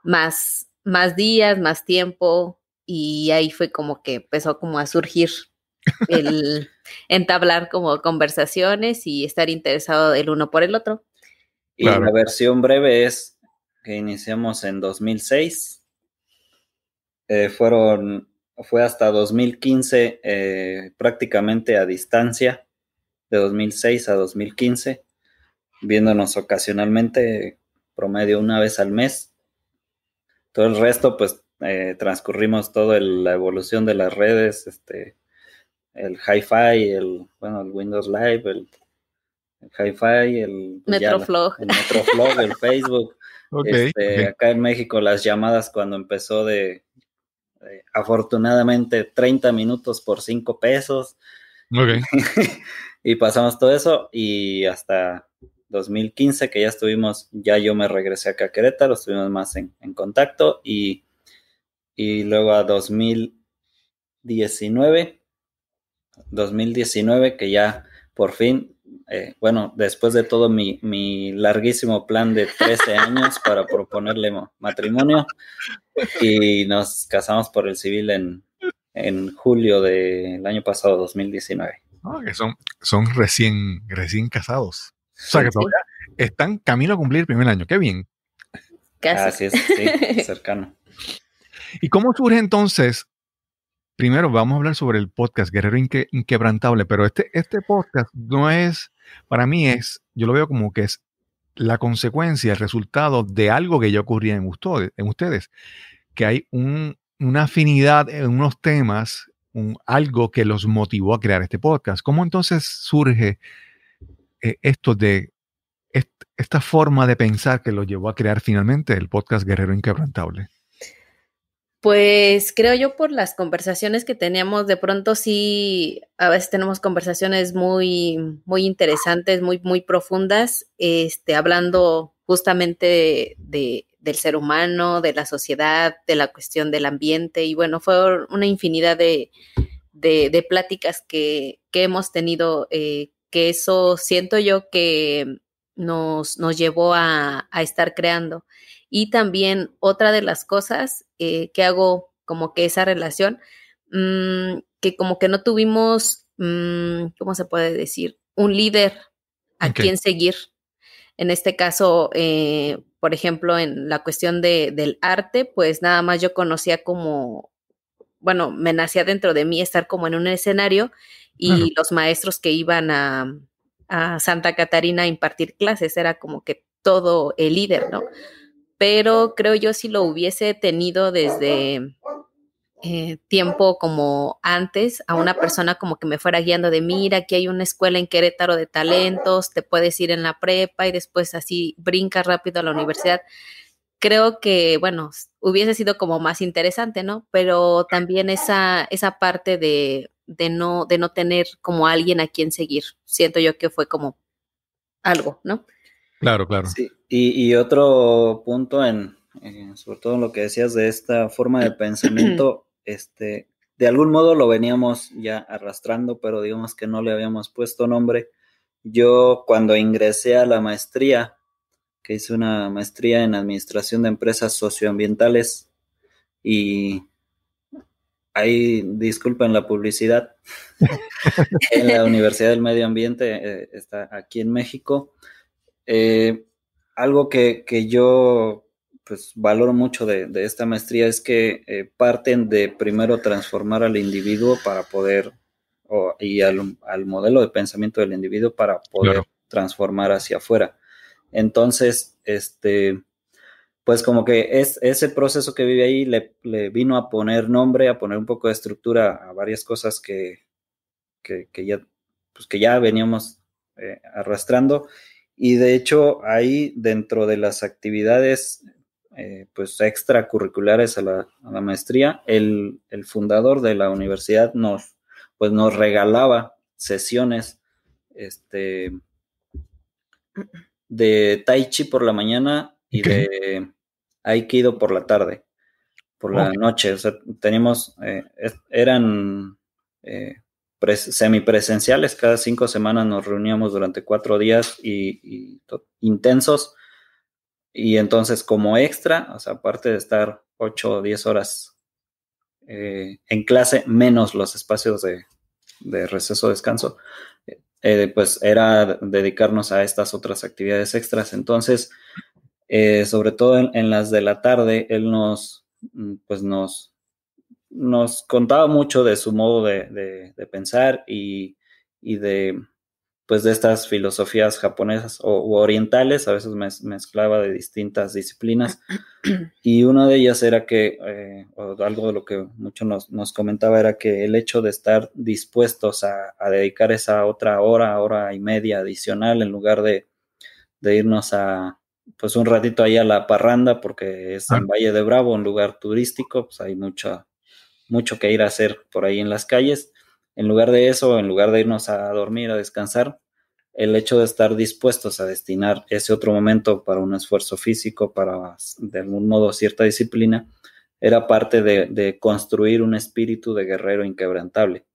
más, más días, más tiempo y ahí fue como que empezó como a surgir el entablar como conversaciones y estar interesado el uno por el otro. Y la versión breve es que iniciamos en 2006. Eh, fueron fue hasta 2015 eh, prácticamente a distancia, de 2006 a 2015, viéndonos ocasionalmente, promedio una vez al mes. Todo el resto, pues, eh, transcurrimos toda la evolución de las redes, este, el hi-fi, el, bueno, el Windows Live, el, hi-fi, pues, el Metroflog, el, Facebook. Este, acá en México las llamadas cuando empezó de eh, afortunadamente 30 minutos por 5 pesos. y pasamos todo eso y hasta 2015 que ya estuvimos, ya yo me regresé acá a Querétaro, estuvimos más en, contacto y, y luego a 2019, 2019 que ya por fin eh, bueno, después de todo mi, larguísimo plan de 13 años para proponerle matrimonio y nos casamos por el civil en, julio del año pasado, 2019. que son, son recién, recién casados. O sea, que todavía están camino a cumplir el primer año. Qué bien. Casi. Así es, sí, cercano. ¿Y cómo surge entonces primero vamos a hablar sobre el podcast Guerrero Inquebrantable, pero este, este podcast no es, para mí es, yo lo veo como que es la consecuencia, el resultado de algo que ya ocurría en, en ustedes, que hay una afinidad en unos temas, un, algo que los motivó a crear este podcast. ¿Cómo entonces surge eh, esto de esta forma de pensar que los llevó a crear finalmente el podcast Guerrero Inquebrantable? Pues creo yo por las conversaciones que teníamos, de pronto sí, a veces tenemos conversaciones muy, muy interesantes, muy, muy profundas, este, hablando justamente de, del ser humano, de la sociedad, de la cuestión del ambiente, y bueno, fue una infinidad de, de pláticas que, que, hemos tenido, eh, que eso siento yo que nos, nos llevó a, a estar creando. Y también otra de las cosas eh, que hago como que esa relación, mm, que como que no tuvimos, mm, ¿cómo se puede decir? Un líder a quien seguir. En este caso, eh, por ejemplo, en la cuestión de, del arte, pues nada más yo conocía como, bueno, me nacía dentro de mí estar como en un escenario y los maestros que iban a, a Santa Catarina a impartir clases, era como que todo el líder, ¿no? pero creo yo si lo hubiese tenido desde eh, tiempo como antes, a una persona como que me fuera guiando de, mira, aquí hay una escuela en Querétaro de talentos, te puedes ir en la prepa y después así brincas rápido a la universidad. Creo que, bueno, hubiese sido como más interesante, ¿no? Pero también esa, esa parte de, de no, de no tener como alguien a quien seguir, siento yo que fue como algo, ¿no? Claro, claro. Sí. Y, otro punto en, sobre todo en lo que decías de esta forma de pensamiento, este, de algún modo lo veníamos ya arrastrando, pero digamos que no le habíamos puesto nombre. Yo cuando ingresé a la maestría, que hice una maestría en administración de empresas socioambientales y ahí disculpen la publicidad en la Universidad del Medio Ambiente eh, está aquí en México eh, algo que, yo pues valoro mucho de, esta maestría es que eh, parten de primero transformar al individuo para poder, y al, modelo de pensamiento del individuo para poder transformar hacia afuera. Entonces, este, pues como que es, ese proceso que vive ahí le, vino a poner nombre, a poner un poco de estructura a varias cosas que, ya, pues, que ya veníamos eh, arrastrando y de hecho, ahí dentro de las actividades eh, pues extracurriculares a la, maestría, el, fundador de la universidad nos, pues nos regalaba sesiones este, de Tai Chi por la mañana y de Aikido por la tarde, por la noche. O sea, teníamos, eh, eran eh, semipresenciales. Cada cinco semanas nos reuníamos durante cuatro días y, intensos. Y entonces como extra, o sea, aparte de estar ocho o diez horas eh, en clase, menos los espacios de, de receso descanso, eh, pues era dedicarnos a estas otras actividades extras. Entonces, eh, sobre todo en, las de la tarde, él nos, mm, pues nos, nos contaba mucho de su modo de, pensar y, de pues de estas filosofías japonesas o, orientales, a veces mezclaba de distintas disciplinas, y una de ellas era que, eh, algo de lo que mucho nos, comentaba, era que el hecho de estar dispuestos a, dedicar esa otra hora, hora y media adicional, en lugar de, de irnos a, pues un ratito ahí a la parranda, porque es en Valle de Bravo, un lugar turístico, pues hay mucha, mucho que ir a hacer por ahí en las calles. En lugar de eso, en lugar de irnos a dormir, a descansar, el hecho de estar dispuestos a destinar ese otro momento para un esfuerzo físico, para de algún modo cierta disciplina, era parte de, construir un espíritu de guerrero inquebrantable.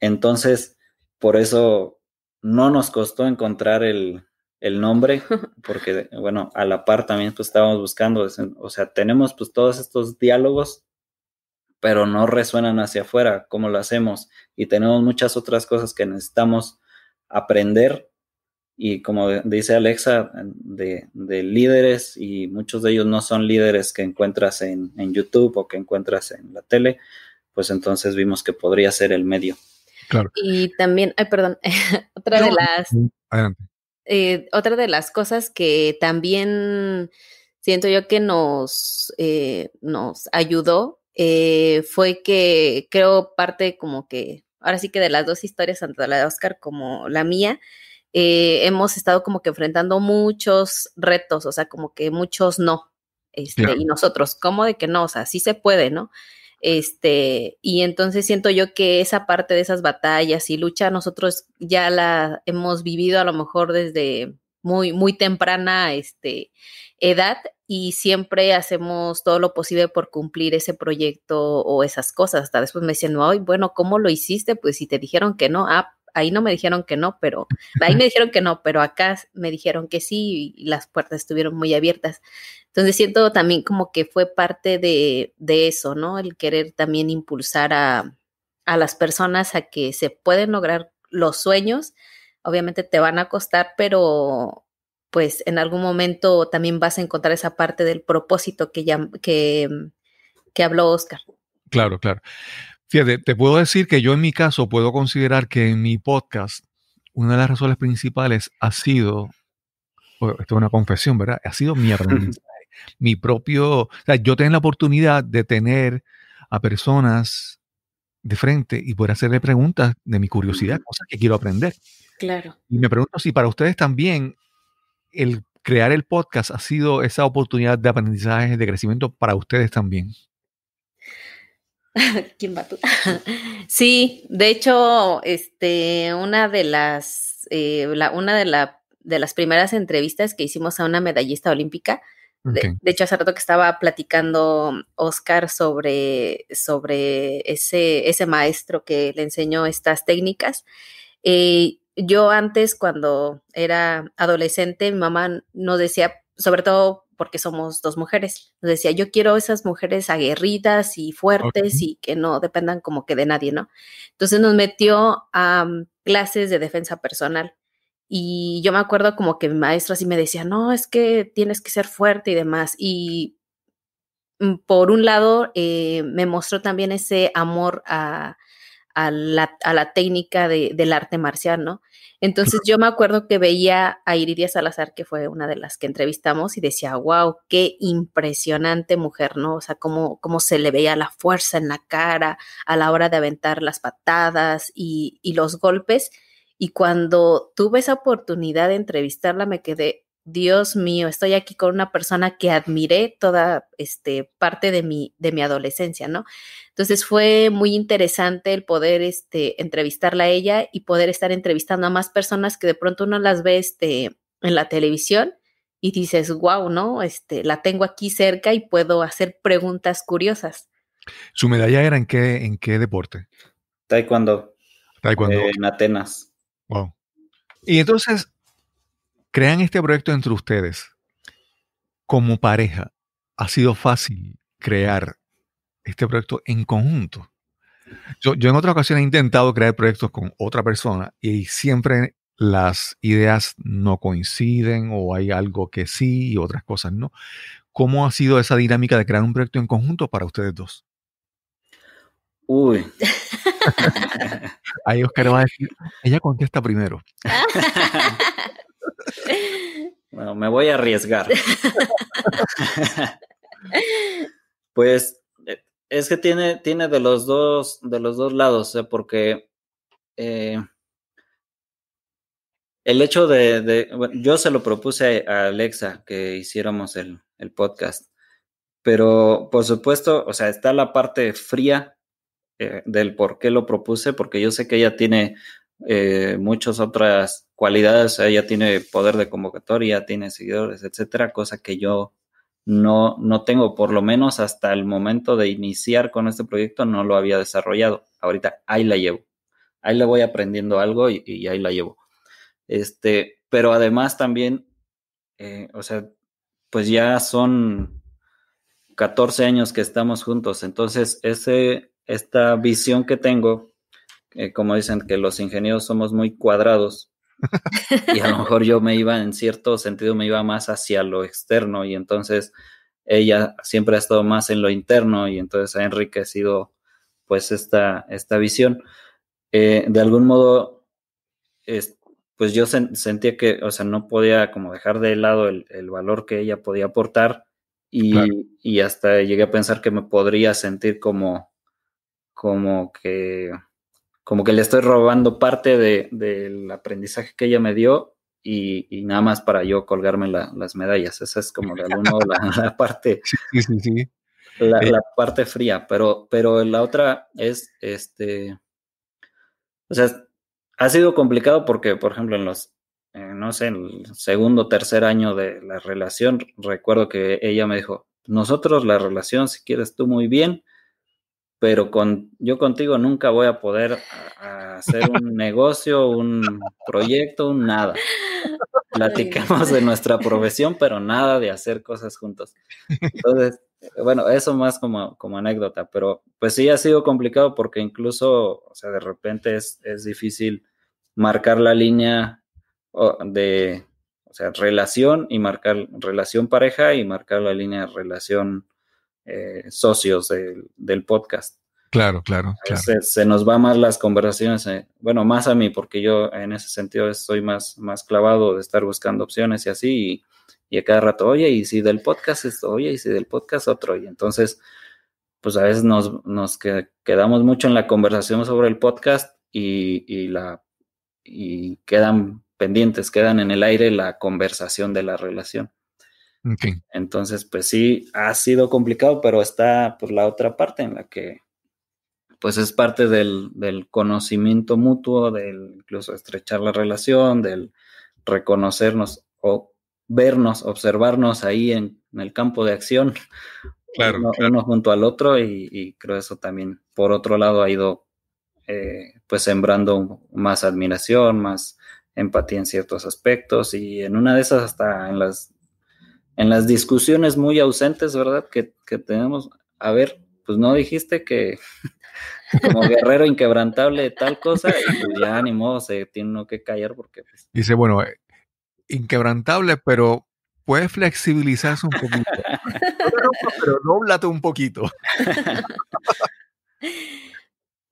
Entonces, por eso no nos costó encontrar el, nombre, porque, bueno, a la par también pues estábamos buscando, o sea, tenemos pues todos estos diálogos pero no resuenan hacia afuera como lo hacemos y tenemos muchas otras cosas que necesitamos aprender y como dice Alexa, de, líderes y muchos de ellos no son líderes que encuentras en, YouTube o que encuentras en la tele, pues entonces vimos que podría ser el medio. Y también, ay, perdón, otra de las eh, otra de las cosas que también siento yo que nos, eh, nos ayudó eh, fue que creo parte como que, ahora sí que de las dos historias, tanto la de Oscar como la mía, eh, hemos estado como que enfrentando muchos retos, o sea, como que muchos no. Este, Y nosotros, ¿cómo de que no? O sea, sí se puede, ¿no? Este, y entonces siento yo que esa parte de esas batallas y lucha nosotros ya la hemos vivido a lo mejor desde muy, muy temprana este, edad y siempre hacemos todo lo posible por cumplir ese proyecto o esas cosas. Hasta después me dicen, hoy, bueno, ¿cómo lo hiciste? Pues si te dijeron que no, ah, ahí no me dijeron que no, pero ahí me dijeron que no, pero acá me dijeron que sí y las puertas estuvieron muy abiertas. Entonces siento también como que fue parte de, de eso, ¿no? El querer también impulsar a, a las personas a que se pueden lograr los sueños. Obviamente te van a costar, pero pues en algún momento también vas a encontrar esa parte del propósito que, ya, que, habló Oscar. Claro, claro. Fíjate, te puedo decir que yo en mi caso puedo considerar que en mi podcast una de las razones principales ha sido, esto es una confesión, ¿verdad? Ha sido mi aprendizaje, mi propio, o sea, yo tengo la oportunidad de tener a personas de frente y poder hacerle preguntas de mi curiosidad, cosas que quiero aprender. Claro. Y me pregunto si para ustedes también el crear el podcast ha sido esa oportunidad de aprendizaje, de crecimiento para ustedes también. ¿Quién va sí, de hecho, este, una de las, eh, una de, de las primeras entrevistas que hicimos a una medallista olímpica, de, hecho, hace rato que estaba platicando Oscar sobre, sobre ese, ese maestro que le enseñó estas técnicas, eh, yo antes cuando era adolescente, mi mamá nos decía, sobre todo porque somos dos mujeres, nos decía, yo quiero esas mujeres aguerridas y fuertes y que no dependan como que de nadie, ¿no? Entonces nos metió a mm, clases de defensa personal. Y yo me acuerdo como que mi maestro así me decía, no, es que tienes que ser fuerte y demás. Y mm, por un lado, eh, me mostró también ese amor a, a la, técnica del arte marcial, ¿no? Entonces yo me acuerdo que veía a Iridia Salazar, que fue una de las que entrevistamos, y decía, wow, qué impresionante mujer, ¿no? O sea, cómo, cómo se le veía la fuerza en la cara a la hora de aventar las patadas y los golpes. Y cuando tuve esa oportunidad de entrevistarla, me quedé, Dios mío, estoy aquí con una persona que admiré toda este, parte de mi, de mi adolescencia, ¿no? Entonces fue muy interesante el poder este, entrevistarla a ella y poder estar entrevistando a más personas que de pronto uno las ve este, en la televisión y dices, wow, ¿no? Este, la tengo aquí cerca y puedo hacer preguntas curiosas. ¿Su medalla era en qué, en qué deporte? Taekwondo. Taekwondo. en Atenas. Wow. Y entonces, crean este proyecto entre ustedes. Como pareja, ha sido fácil crear este proyecto en conjunto. Yo, en otra ocasión he intentado crear proyectos con otra persona y siempre las ideas no coinciden o hay algo que sí y otras cosas no. ¿Cómo ha sido esa dinámica de crear un proyecto en conjunto para ustedes dos? Uy. Ahí Oscar va a decir, ella contesta primero. Bueno, me voy a arriesgar. pues eh, es que tiene, tiene de los dos, de los dos lados, eh, porque eh, el hecho de, yo se lo propuse a Alexa que hiciéramos el, el podcast, pero por supuesto, o sea, está la parte fría del por qué lo propuse, porque yo sé que ella tiene eh, muchas otras cualidades. Ella tiene poder de convocatoria, tiene seguidores, etcétera, cosa que yo no, no tengo, por lo menos hasta el momento de iniciar con este proyecto, no lo había desarrollado. Ahorita ahí la llevo. Ahí le voy aprendiendo algo y, ahí la llevo. Este, pero además también, eh, o sea, pues ya son 14 años que estamos juntos. Entonces, ese, esta visión que tengo eh, como dicen que los ingenieros somos muy cuadrados y a lo mejor yo me iba, en cierto sentido, me iba más hacia lo externo y entonces ella siempre ha estado más en lo interno y entonces ha enriquecido pues esta, esta visión. Eh, de algún modo, es, pues yo sentía que, o sea, no podía como dejar de lado el, valor que ella podía aportar y, y, hasta llegué a pensar que me podría sentir como, como que como que le estoy robando parte del de, aprendizaje que ella me dio y, nada más para yo colgarme las medallas. Esa es como la, parte. Eh, la, parte fría, pero, pero la otra es este. O sea, ha sido complicado porque, por ejemplo, en los, eh, no sé, el segundo, tercer año de la relación, recuerdo que ella me dijo, nosotros la relación, si quieres tú muy bien, pero con, yo contigo nunca voy a poder hacer un negocio, un proyecto, un nada. Platicamos de nuestra profesión, pero nada de hacer cosas juntos. Entonces, bueno, eso más como, como anécdota, pero pues sí ha sido complicado porque incluso, o sea, de repente es, difícil marcar la línea de, sea, relación y marcar relación pareja y marcar la línea de relación eh, socios del, podcast. Claro, claro. Se, nos va más las conversaciones, eh, bueno, más a mí, porque yo en ese sentido estoy más, más clavado de estar buscando opciones y así, y, a cada rato, oye, y si del podcast esto, oye, y si del podcast otro, y entonces, pues a veces nos, quedamos mucho en la conversación sobre el podcast y, y la, y quedan pendientes, quedan en el aire la conversación de la relación. Entonces, pues sí, ha sido complicado, pero está pues la otra parte en la que pues es parte del, conocimiento mutuo, del incluso estrechar la relación, del reconocernos o vernos, observarnos ahí en, el campo de acción, claro, uno, junto al otro y, y, creo eso también, por otro lado, ha ido eh, pues sembrando más admiración, más empatía en ciertos aspectos y en una de esas hasta en las en las discusiones muy ausentes, ¿verdad? Que, tenemos, a ver, pues no dijiste que como guerrero inquebrantable tal cosa, y pues ya ni modo, se tiene que callar porque... Pues, Dice, bueno, eh, inquebrantable, pero puede flexibilizarse un poquito. pero doblate un poquito.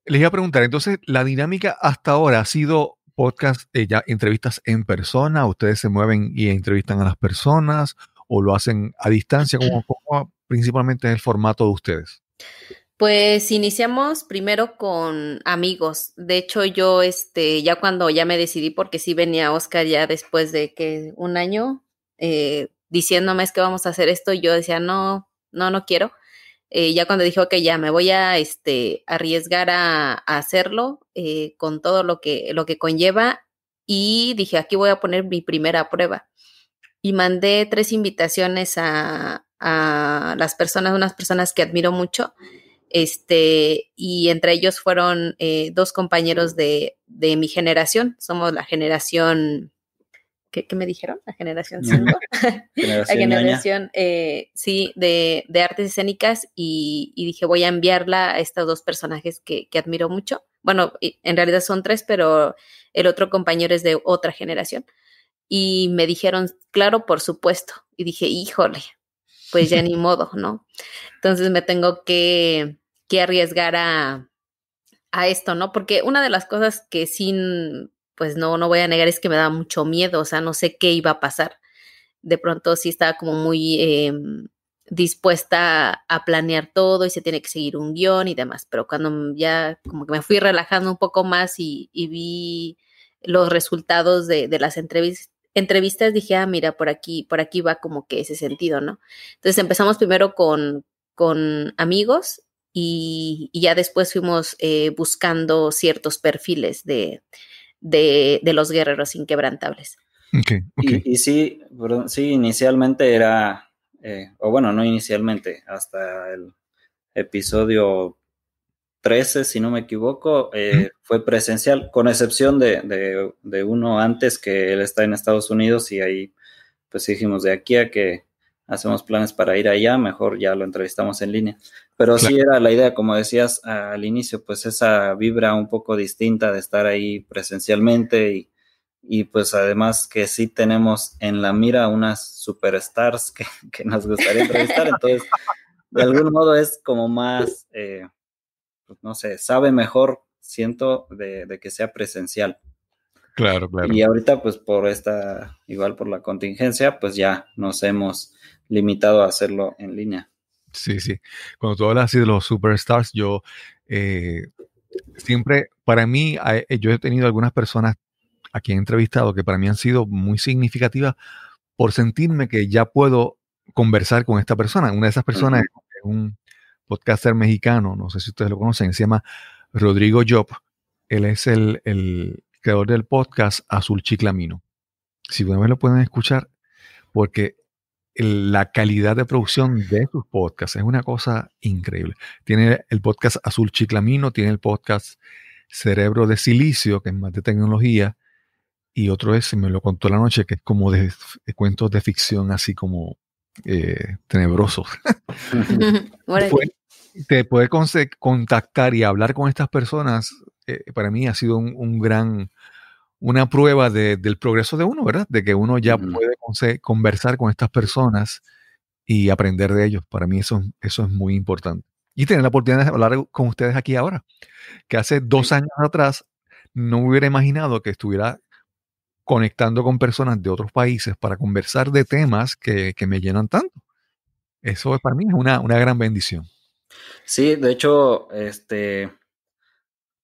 Les iba a preguntar, entonces, la dinámica hasta ahora ha sido podcast, eh, ya entrevistas en persona, ustedes se mueven y entrevistan a las personas, o lo hacen a distancia? como principalmente en el formato de ustedes? Pues iniciamos primero con amigos. De hecho, yo este, ya cuando ya me decidí, porque sí venía Oscar ya después de que un año eh, diciéndome es que vamos a hacer esto, yo decía, no, no, no quiero. Eh, ya cuando dijo que ya me voy a este, arriesgar a, hacerlo eh, con todo lo que, lo que conlleva y dije, aquí voy a poner mi primera prueba y mandé tres invitaciones a, las personas, unas personas que admiro mucho, este, y entre ellos fueron eh, dos compañeros de, mi generación, somos la generación, ¿qué, me dijeron? La generación la generación, eh, sí, de, de, artes escénicas y, dije, voy a enviarla a estos dos personajes que, que admiro mucho. Bueno, en realidad son tres, pero el otro compañero es de otra generación. Y me dijeron, claro, por supuesto. Y dije, híjole, pues ya ni modo, ¿no? Entonces me tengo que, arriesgar a, esto, ¿no? Porque una de las cosas que sin, pues no, no voy a negar es que me daba mucho miedo, o sea, no sé qué iba a pasar. De pronto sí estaba como muy em, dispuesta a planear todo y se tiene que seguir un guión y demás, pero cuando ya como que me fui relajando un poco más y, vi los resultados de las entrevistas, entrevistas dije, ah, mira, por aquí, por aquí va como que ese sentido, ¿no? Entonces empezamos primero con, con amigos y, ya después fuimos eh, buscando ciertos perfiles de, los guerreros inquebrantables. okay. Y, sí, perdón, sí, inicialmente era, eh, o bueno, no inicialmente, hasta el episodio 13, si no me equivoco, eh, fue presencial, con excepción de, uno antes que él está en Estados Unidos y ahí pues dijimos de aquí a que hacemos planes para ir allá, mejor ya lo entrevistamos en línea. Pero sí era la idea, como decías al inicio, pues esa vibra un poco distinta de estar ahí presencialmente y, y pues además que sí tenemos en la mira unas superstars que, nos gustaría entrevistar, entonces de algún modo es como más... Eh, pues, no sé, sabe mejor, siento, de, que sea presencial. Claro, claro. Y ahorita, pues por esta, igual por la contingencia, pues ya nos hemos limitado a hacerlo en línea. Sí, sí. Cuando tú hablas así de los superstars, yo eh, siempre, para mí, yo he tenido algunas personas a quien he entrevistado que para mí han sido muy significativas por sentirme que ya puedo conversar con esta persona. Una de esas personas es un podcaster mexicano, no sé si ustedes lo conocen, se llama Rodrigo Job. Él es el, creador del podcast Azul Chiclamino. Si ustedes lo pueden escuchar, porque la calidad de producción de sus podcasts es una cosa increíble. Tiene el podcast Azul Chiclamino, tiene el podcast Cerebro de Silicio, que es más de tecnología, y otro es, me lo contó la noche, que es como de, cuentos de ficción así como eh, tenebrosos. te poder contactar y hablar con estas personas, eh, para mí ha sido un, gran, una prueba del progreso de uno, ¿verdad? De que uno ya puede conversar con estas personas y aprender de ellos. Para mí eso, eso es muy importante. Y tener la oportunidad de hablar con ustedes aquí ahora, que hace dos años atrás no hubiera imaginado que estuviera conectando con personas de otros países para conversar de temas que, que me llenan tanto. Eso para mí es una, una gran bendición. Sí, de hecho, este,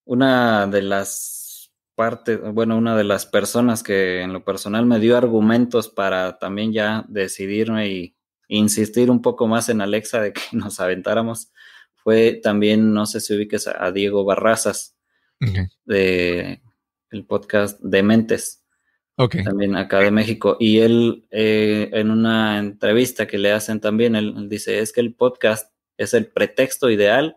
una de las partes, bueno, una de las personas que en lo personal me dio argumentos para también ya decidirme y insistir un poco más en Alexa de que nos aventáramos fue también, no sé si ubiques a Diego Barrazas del de el podcast Dementes. Okay. También acá de México. Y él, eh, en una entrevista que le hacen también, él dice, es que el podcast es el pretexto ideal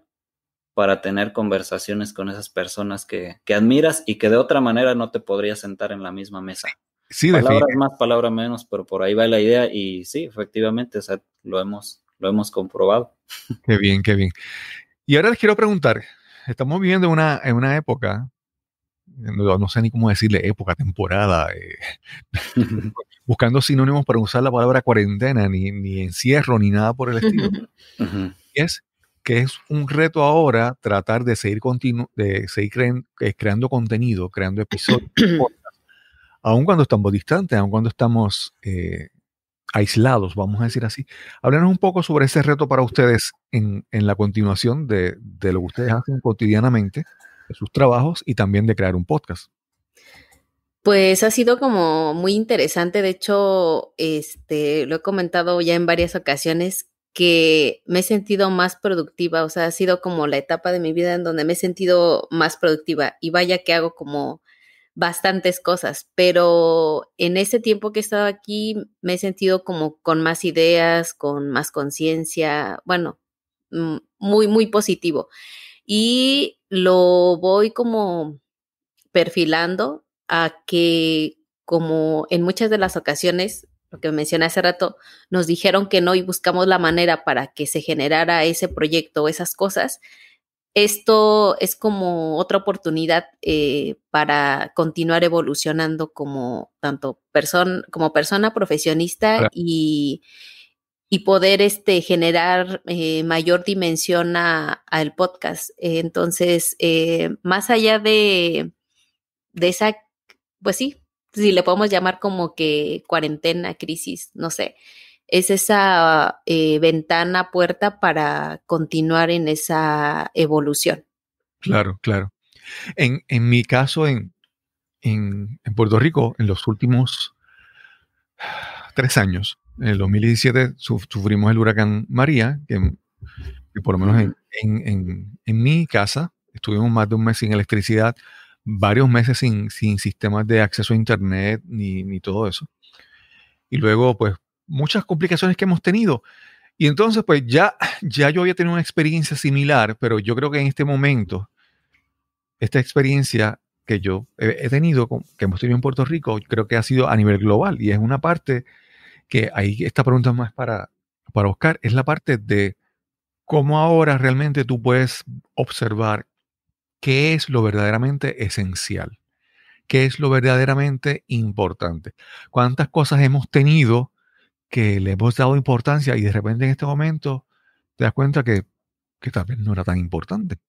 para tener conversaciones con esas personas que, admiras y que de otra manera no te podrías sentar en la misma mesa. Sí, palabras más, palabras menos, pero por ahí va la idea y sí, efectivamente, lo hemos, lo hemos comprobado. Qué bien, qué bien. Y ahora les quiero preguntar, estamos viviendo una, en una época, no, sé ni cómo decirle época, temporada, eh, buscando sinónimos para usar la palabra cuarentena, ni, encierro, ni nada por el estilo es que es un reto ahora tratar de seguir, de seguir eh, creando contenido, creando episodios, aun cuando estamos distantes, aun cuando estamos eh, aislados, vamos a decir así. háblenos un poco sobre ese reto para ustedes en, la continuación de, de, lo que ustedes hacen cotidianamente, de sus trabajos y también de crear un podcast. Pues ha sido como muy interesante, de hecho, este, lo he comentado ya en varias ocasiones, que me he sentido más productiva, o sea, ha sido como la etapa de mi vida en donde me he sentido más productiva y vaya que hago como bastantes cosas, pero en ese tiempo que he estado aquí me he sentido como con más ideas, con más conciencia, bueno, mm, muy, muy positivo. Y lo voy como perfilando a que como en muchas de las ocasiones lo que mencioné hace rato, nos dijeron que no y buscamos la manera para que se generara ese proyecto o esas cosas, esto es como otra oportunidad eh, para continuar evolucionando como tanto persona, como persona profesionista y, poder este, generar eh, mayor dimensión al podcast. entonces, eh, más allá de, de esa, pues sí, si le podemos llamar como que cuarentena, crisis, no sé, es esa eh, ventana, puerta para continuar en esa evolución. Claro, claro. En, mi caso, en, Puerto Rico, en los últimos tres años, en el 2017 sufrimos el huracán María, que, que por lo menos en mi casa estuvimos más de un mes sin electricidad, varios meses sin, sistemas de acceso a Internet ni, todo eso. Y luego, pues, muchas complicaciones que hemos tenido. Y entonces, pues ya, ya yo había tenido una experiencia similar, pero yo creo que en este momento, esta experiencia que yo he tenido, que hemos tenido en Puerto Rico, creo que ha sido a nivel global. Y es una parte que ahí esta pregunta más para, para Oscar, es la parte de cómo ahora realmente tú puedes observar qué es lo verdaderamente esencial, qué es lo verdaderamente importante. ¿Cuántas cosas hemos tenido que le hemos dado importancia y de repente en este momento te das cuenta que, que tal vez no era tan importante?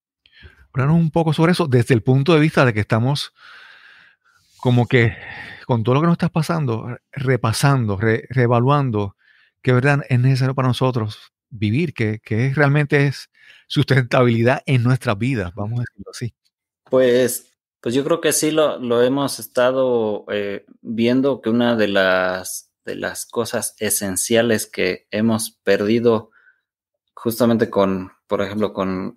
Hablarnos un poco sobre eso desde el punto de vista de que estamos como que con todo lo que nos está pasando, repasando, reevaluando qué verdad es necesario para nosotros vivir, qué es realmente es sustentabilidad en nuestras vidas, vamos a decirlo así. Pues, pues yo creo que sí lo, hemos estado eh, viendo que una de las, de las cosas esenciales que hemos perdido justamente con, por ejemplo, con,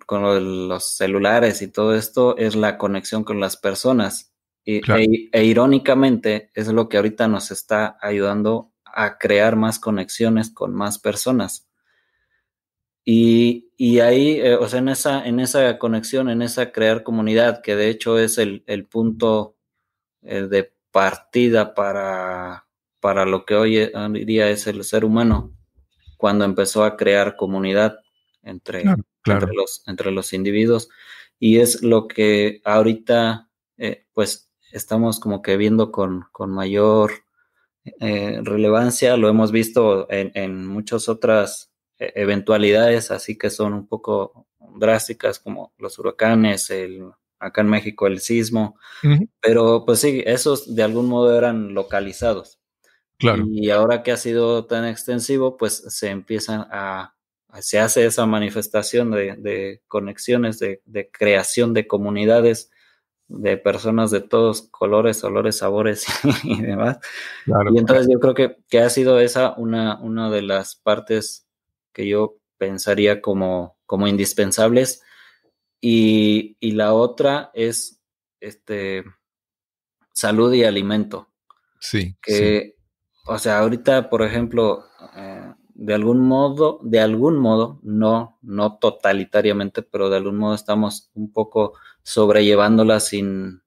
los celulares y todo esto es la conexión con las personas. Y, e, e, irónicamente es lo que ahorita nos está ayudando a crear más conexiones con más personas. Y, y ahí, eh, o sea, en esa, en esa conexión, en esa crear comunidad, que de hecho es el, punto eh, de partida para, para lo que eh, hoy día es el ser humano, cuando empezó a crear comunidad entre, entre los, entre los individuos. Y es lo que ahorita, pues, estamos como que viendo con, mayor relevancia, lo hemos visto en, en muchas otras e-, eventualidades así que son un poco drásticas como los huracanes, el, acá en México el sismo, pero pues sí, esos de algún modo eran localizados. Claro. Y ahora que ha sido tan extensivo, pues se empiezan a, se hace esa manifestación de, conexiones, de, creación de comunidades, de personas de todos colores, olores, sabores y demás. y entonces yo creo que, que, ha sido esa una, una de las partes que yo pensaría como, como indispensables. Y, la otra es este, salud y alimento. Sí. Que, o sea, ahorita, por ejemplo, eh, de algún modo, de algún modo, no, no totalitariamente, pero de algún modo estamos un poco sobrellevándola sin,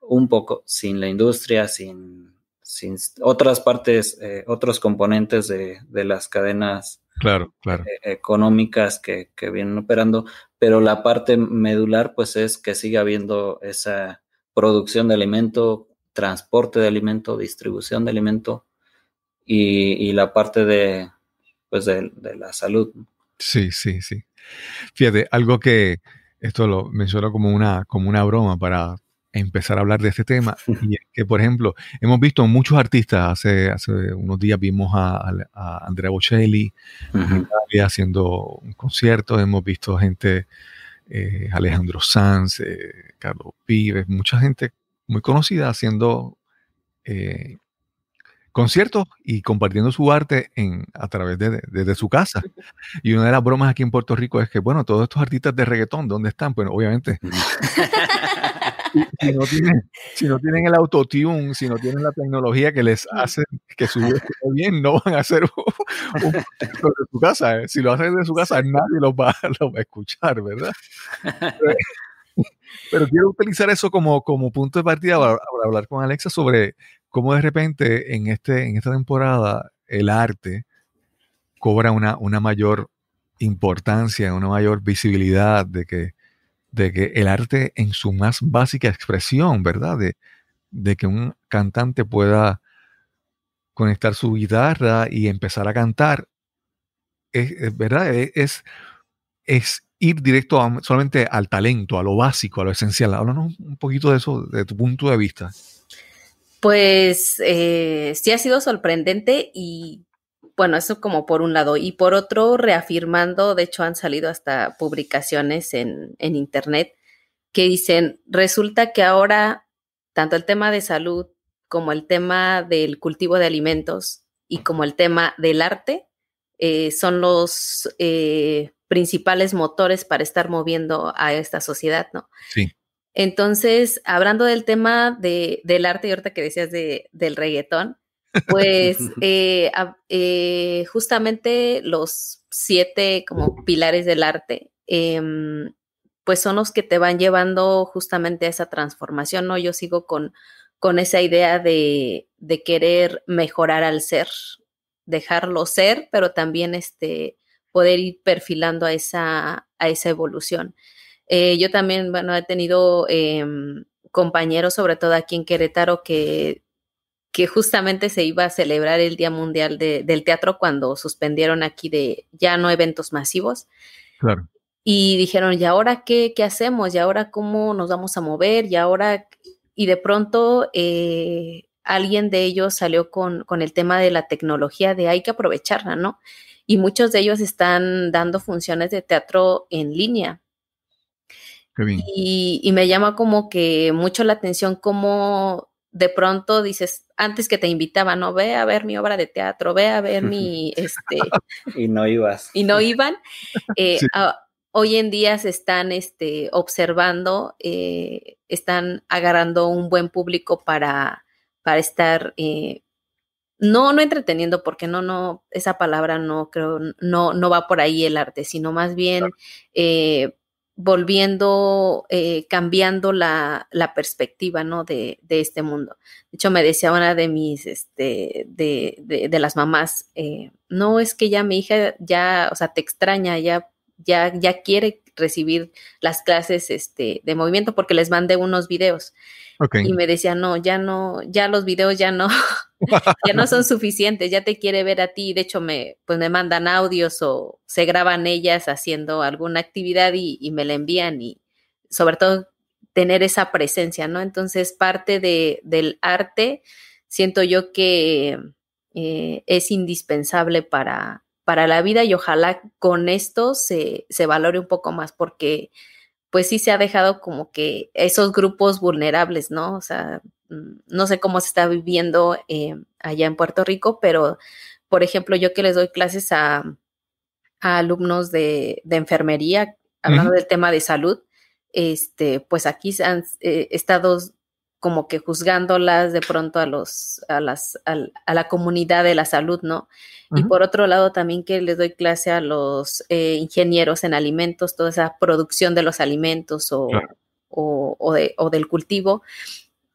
un poco, sin la industria, sin, sin otras partes, eh, otros componentes de, de las cadenas claro, claro. Eh, económicas que, vienen operando, pero la parte medular pues es que sigue habiendo esa producción de alimento, transporte de alimento, distribución de alimento y, la parte de, pues de, la salud. Sí, sí, sí. Fíjate, algo que esto lo menciono como una, como una broma para empezar a hablar de este tema. Y que, por ejemplo, hemos visto muchos artistas, hace, hace unos días vimos a, Andrea Bocelli haciendo un concierto, hemos visto gente, eh, Alejandro Sanz, eh, Carlos Pibes, mucha gente muy conocida haciendo eh, conciertos y compartiendo su arte en, a través de, su casa. Y una de las bromas aquí en Puerto Rico es que, bueno, todos estos artistas de reggaetón, ¿dónde están? Bueno, obviamente. si, no tienen, si no tienen el autotune, si no tienen la tecnología que les mm. hace que su vida esté bien, no van a hacer un, de su casa. ¿eh? Si lo hacen de su casa, nadie los va, va a escuchar, ¿verdad? Pero, quiero utilizar eso como, como punto de partida para, para, hablar con Alexa sobre cómo de repente en, este, en esta temporada el arte cobra una, una mayor importancia, una mayor visibilidad de que de que el arte en su más básica expresión, ¿verdad? De, que un cantante pueda conectar su guitarra y empezar a cantar, es, ¿verdad? E, es, es ir directo solamente al talento, a lo básico, a lo esencial. Háblanos un poquito de eso, de tu punto de vista. Pues eh, sí ha sido sorprendente y bueno, eso como por un lado. Y por otro, reafirmando, de hecho han salido hasta publicaciones en, Internet que dicen, resulta que ahora tanto el tema de salud como el tema del cultivo de alimentos y como el tema del arte eh, son los eh, principales motores para estar moviendo a esta sociedad, ¿no? Sí. Entonces, hablando del tema del arte y ahorita que decías del reggaetón, pues eh, eh, justamente los siete como pilares del arte, em, pues son los que te van llevando justamente a esa transformación, ¿no? Yo sigo con, con esa idea de, querer mejorar al ser, dejarlo ser, pero también este, poder ir perfilando a esa, a esa evolución. Eh, yo también, bueno, he tenido em, compañeros, sobre todo aquí en Querétaro, que que justamente se iba a celebrar el Día Mundial del Teatro cuando suspendieron aquí de ya no eventos masivos. Claro. Y dijeron, ¿y ahora qué, qué hacemos? ¿Y ahora cómo nos vamos a mover? ¿Y ahora? Y de pronto eh, alguien de ellos salió con, el tema de la tecnología, de hay que aprovecharla, ¿no? Y muchos de ellos están dando funciones de teatro en línea. Qué bien. Y, y me llama como que mucho la atención cómo de pronto dices, antes que te invitaban, no, ve a ver mi obra de teatro, ve a ver mi, este... y no ibas. Y no iban. Eh, ah, hoy en día se están este, observando, eh, están agarrando un buen público para, para estar, eh, no, no entreteniendo, porque no, no, esa palabra no creo, no, no va por ahí el arte, sino más bien eh, volviendo, eh, cambiando la, la, perspectiva, ¿no? De, de, este mundo. De hecho, me decía una de mis, este, de, de, de las mamás, eh, no, es que ya mi hija ya, o sea, te extraña, ya, ya, ya quiere recibir las clases este, de movimiento porque les mandé unos videos. Y me decía, no, ya no, ya los videos ya no, ya no son suficientes, ya te quiere ver a ti. De hecho, me, pues me mandan audios o se graban ellas haciendo alguna actividad y, me la envían y sobre todo tener esa presencia, ¿no? Entonces, parte de, del arte, siento yo que eh, es indispensable para, para la vida y ojalá con esto se, valore un poco más porque pues sí se ha dejado como que esos grupos vulnerables, ¿no? O sea, mm, no sé cómo se está viviendo eh, allá en Puerto Rico, pero por ejemplo, yo que les doy clases a, alumnos de, enfermería, hablando del tema de salud, este, pues aquí han eh, estado como que juzgándolas de pronto a los a las a, la comunidad de la salud no y por otro lado también que les doy clase a los eh, ingenieros en alimentos toda esa producción de los alimentos o, o, del cultivo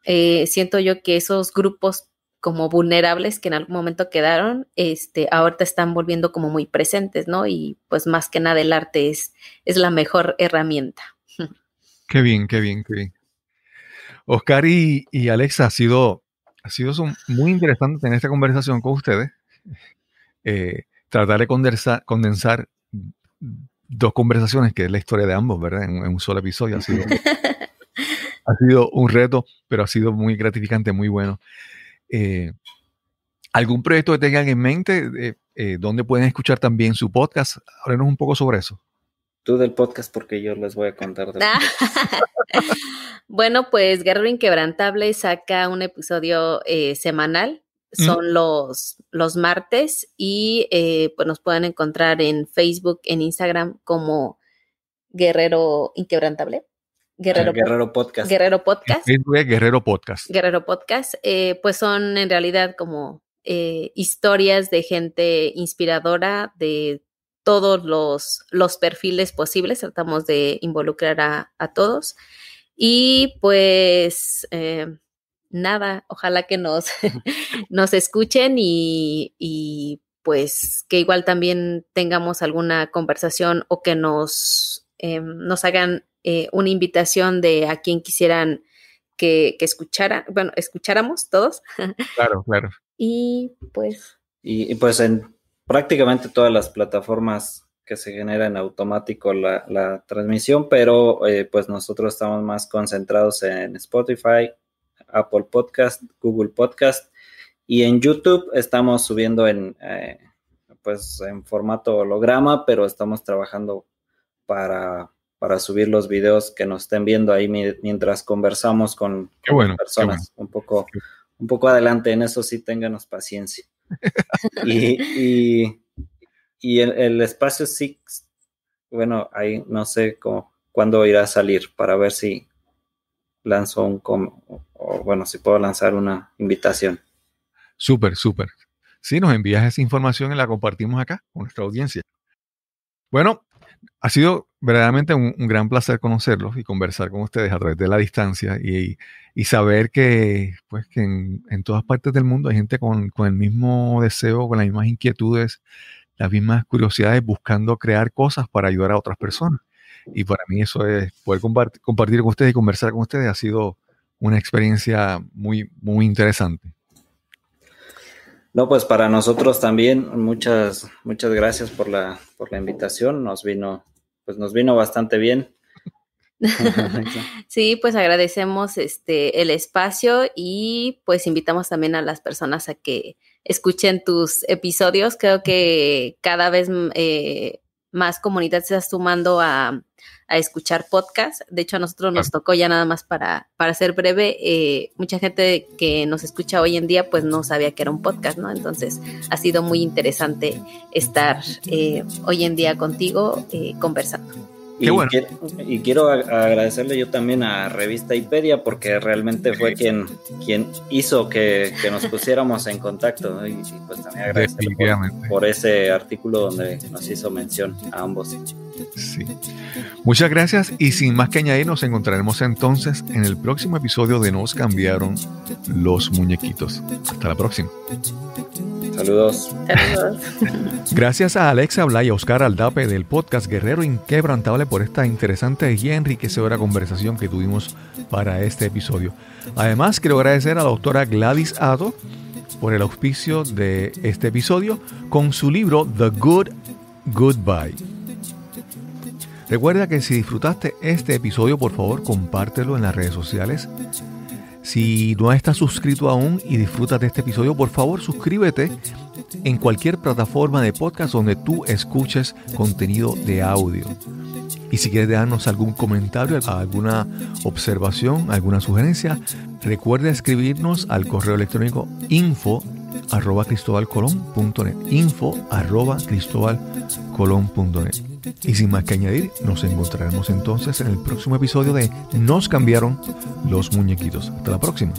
eh, siento yo que esos grupos como vulnerables que en algún momento quedaron, este, ahorita están volviendo como muy presentes, ¿no? Y pues más que nada el arte es, es la mejor herramienta. Qué bien, qué bien, qué bien. Oscar y, Alexa, ha sido, ha sido muy interesante tener esta conversación con ustedes. Eh, tratar de condensar, dos conversaciones, que es la historia de ambos, ¿verdad? En, un solo episodio. Ha sido, ha sido un reto, pero ha sido muy gratificante, muy bueno. Eh, ¿Algún proyecto que tengan en mente? Eh, donde pueden escuchar también su podcast? Háblenos un poco sobre eso. Tú del podcast porque yo les voy a contar. Ah. bueno, pues Guerrero Inquebrantable saca un episodio eh, semanal. Son los, los martes y eh, pues nos pueden encontrar en Facebook, en Instagram como Guerrero Inquebrantable. Guerrero, ah, Guerrero Podcast. Guerrero Podcast. Guerrero Podcast. Guerrero Podcast. Eh, pues son en realidad como historias de gente inspiradora de todos los, perfiles posibles, tratamos de involucrar a, todos. Y pues em, nada, ojalá que nos, nos escuchen y, pues que igual también tengamos alguna conversación o que nos, em, nos hagan eh, una invitación de a quien quisieran que, escuchara, bueno, escucháramos todos. Claro, claro. Y pues. Y, y pues en prácticamente todas las plataformas que se generan automático la, la transmisión, pero eh, pues nosotros estamos más concentrados en Spotify, Apple Podcast, Google Podcast y en YouTube estamos subiendo en eh, pues en formato holograma, pero estamos trabajando para, para, subir los videos que nos estén viendo ahí mientras conversamos con, personas un poco un poco adelante en eso sí ténganos paciencia y, y, el, espacio Six, bueno, ahí no sé cómo, cuándo irá a salir para ver si lanzo un, o bueno, si puedo lanzar una invitación. Súper, súper. Si nos envías esa información y la compartimos acá con nuestra audiencia. Bueno, ha sido verdaderamente un, gran placer conocerlos y conversar con ustedes a través de la distancia y, saber que, pues, que en, todas partes del mundo hay gente con, con, el mismo deseo, con las mismas inquietudes, las mismas curiosidades, buscando crear cosas para ayudar a otras personas. Y para mí eso es poder compartir, compartir con ustedes y conversar con ustedes ha sido una experiencia muy, muy interesante. No, pues para nosotros también, muchas, muchas gracias por la, por la invitación. Nos vino pues nos vino bastante bien. sí, pues agradecemos este el espacio y pues invitamos también a las personas a que escuchen tus episodios. Creo que cada vez eh, más comunidad se está sumando a, escuchar podcast. De hecho, a nosotros nos tocó ya nada más para, ser breve. Eh, mucha gente que nos escucha hoy en día pues no sabía que era un podcast, ¿no? Entonces ha sido muy interesante estar eh, hoy en día contigo eh, conversando. Y, quiero, agradecerle yo también a Revista Hipedia porque realmente fue quien, quien hizo que, nos pusiéramos en contacto. Y, pues también agradecerle por, ese artículo donde nos hizo mención a ambos. Muchas gracias y sin más que añadir nos encontraremos entonces en el próximo episodio de Nos cambiaron los muñequitos. Hasta la próxima. Saludos. Saludos. gracias a Alexa Blay y a Oscar Aldape del podcast Guerrero Inquebrantable por esta interesante y enriquecedora conversación que tuvimos para este episodio. Además, quiero agradecer a la doctora Gladys Ado por el auspicio de este episodio con su libro The Good Goodbye. Recuerda que si disfrutaste este episodio, por favor, compártelo en las redes sociales. Si no estás suscrito aún y disfrutas de este episodio, por favor suscríbete en cualquier plataforma de podcast donde tú escuches contenido de audio. Y si quieres dejarnos algún comentario, alguna observación, alguna sugerencia, recuerda escribirnos al correo electrónico info arroba cristobalcolón.net info arroba cristobalcolón.net y sin más que añadir, nos encontraremos entonces en el próximo episodio de Nos cambiaron los muñequitos. Hasta la próxima.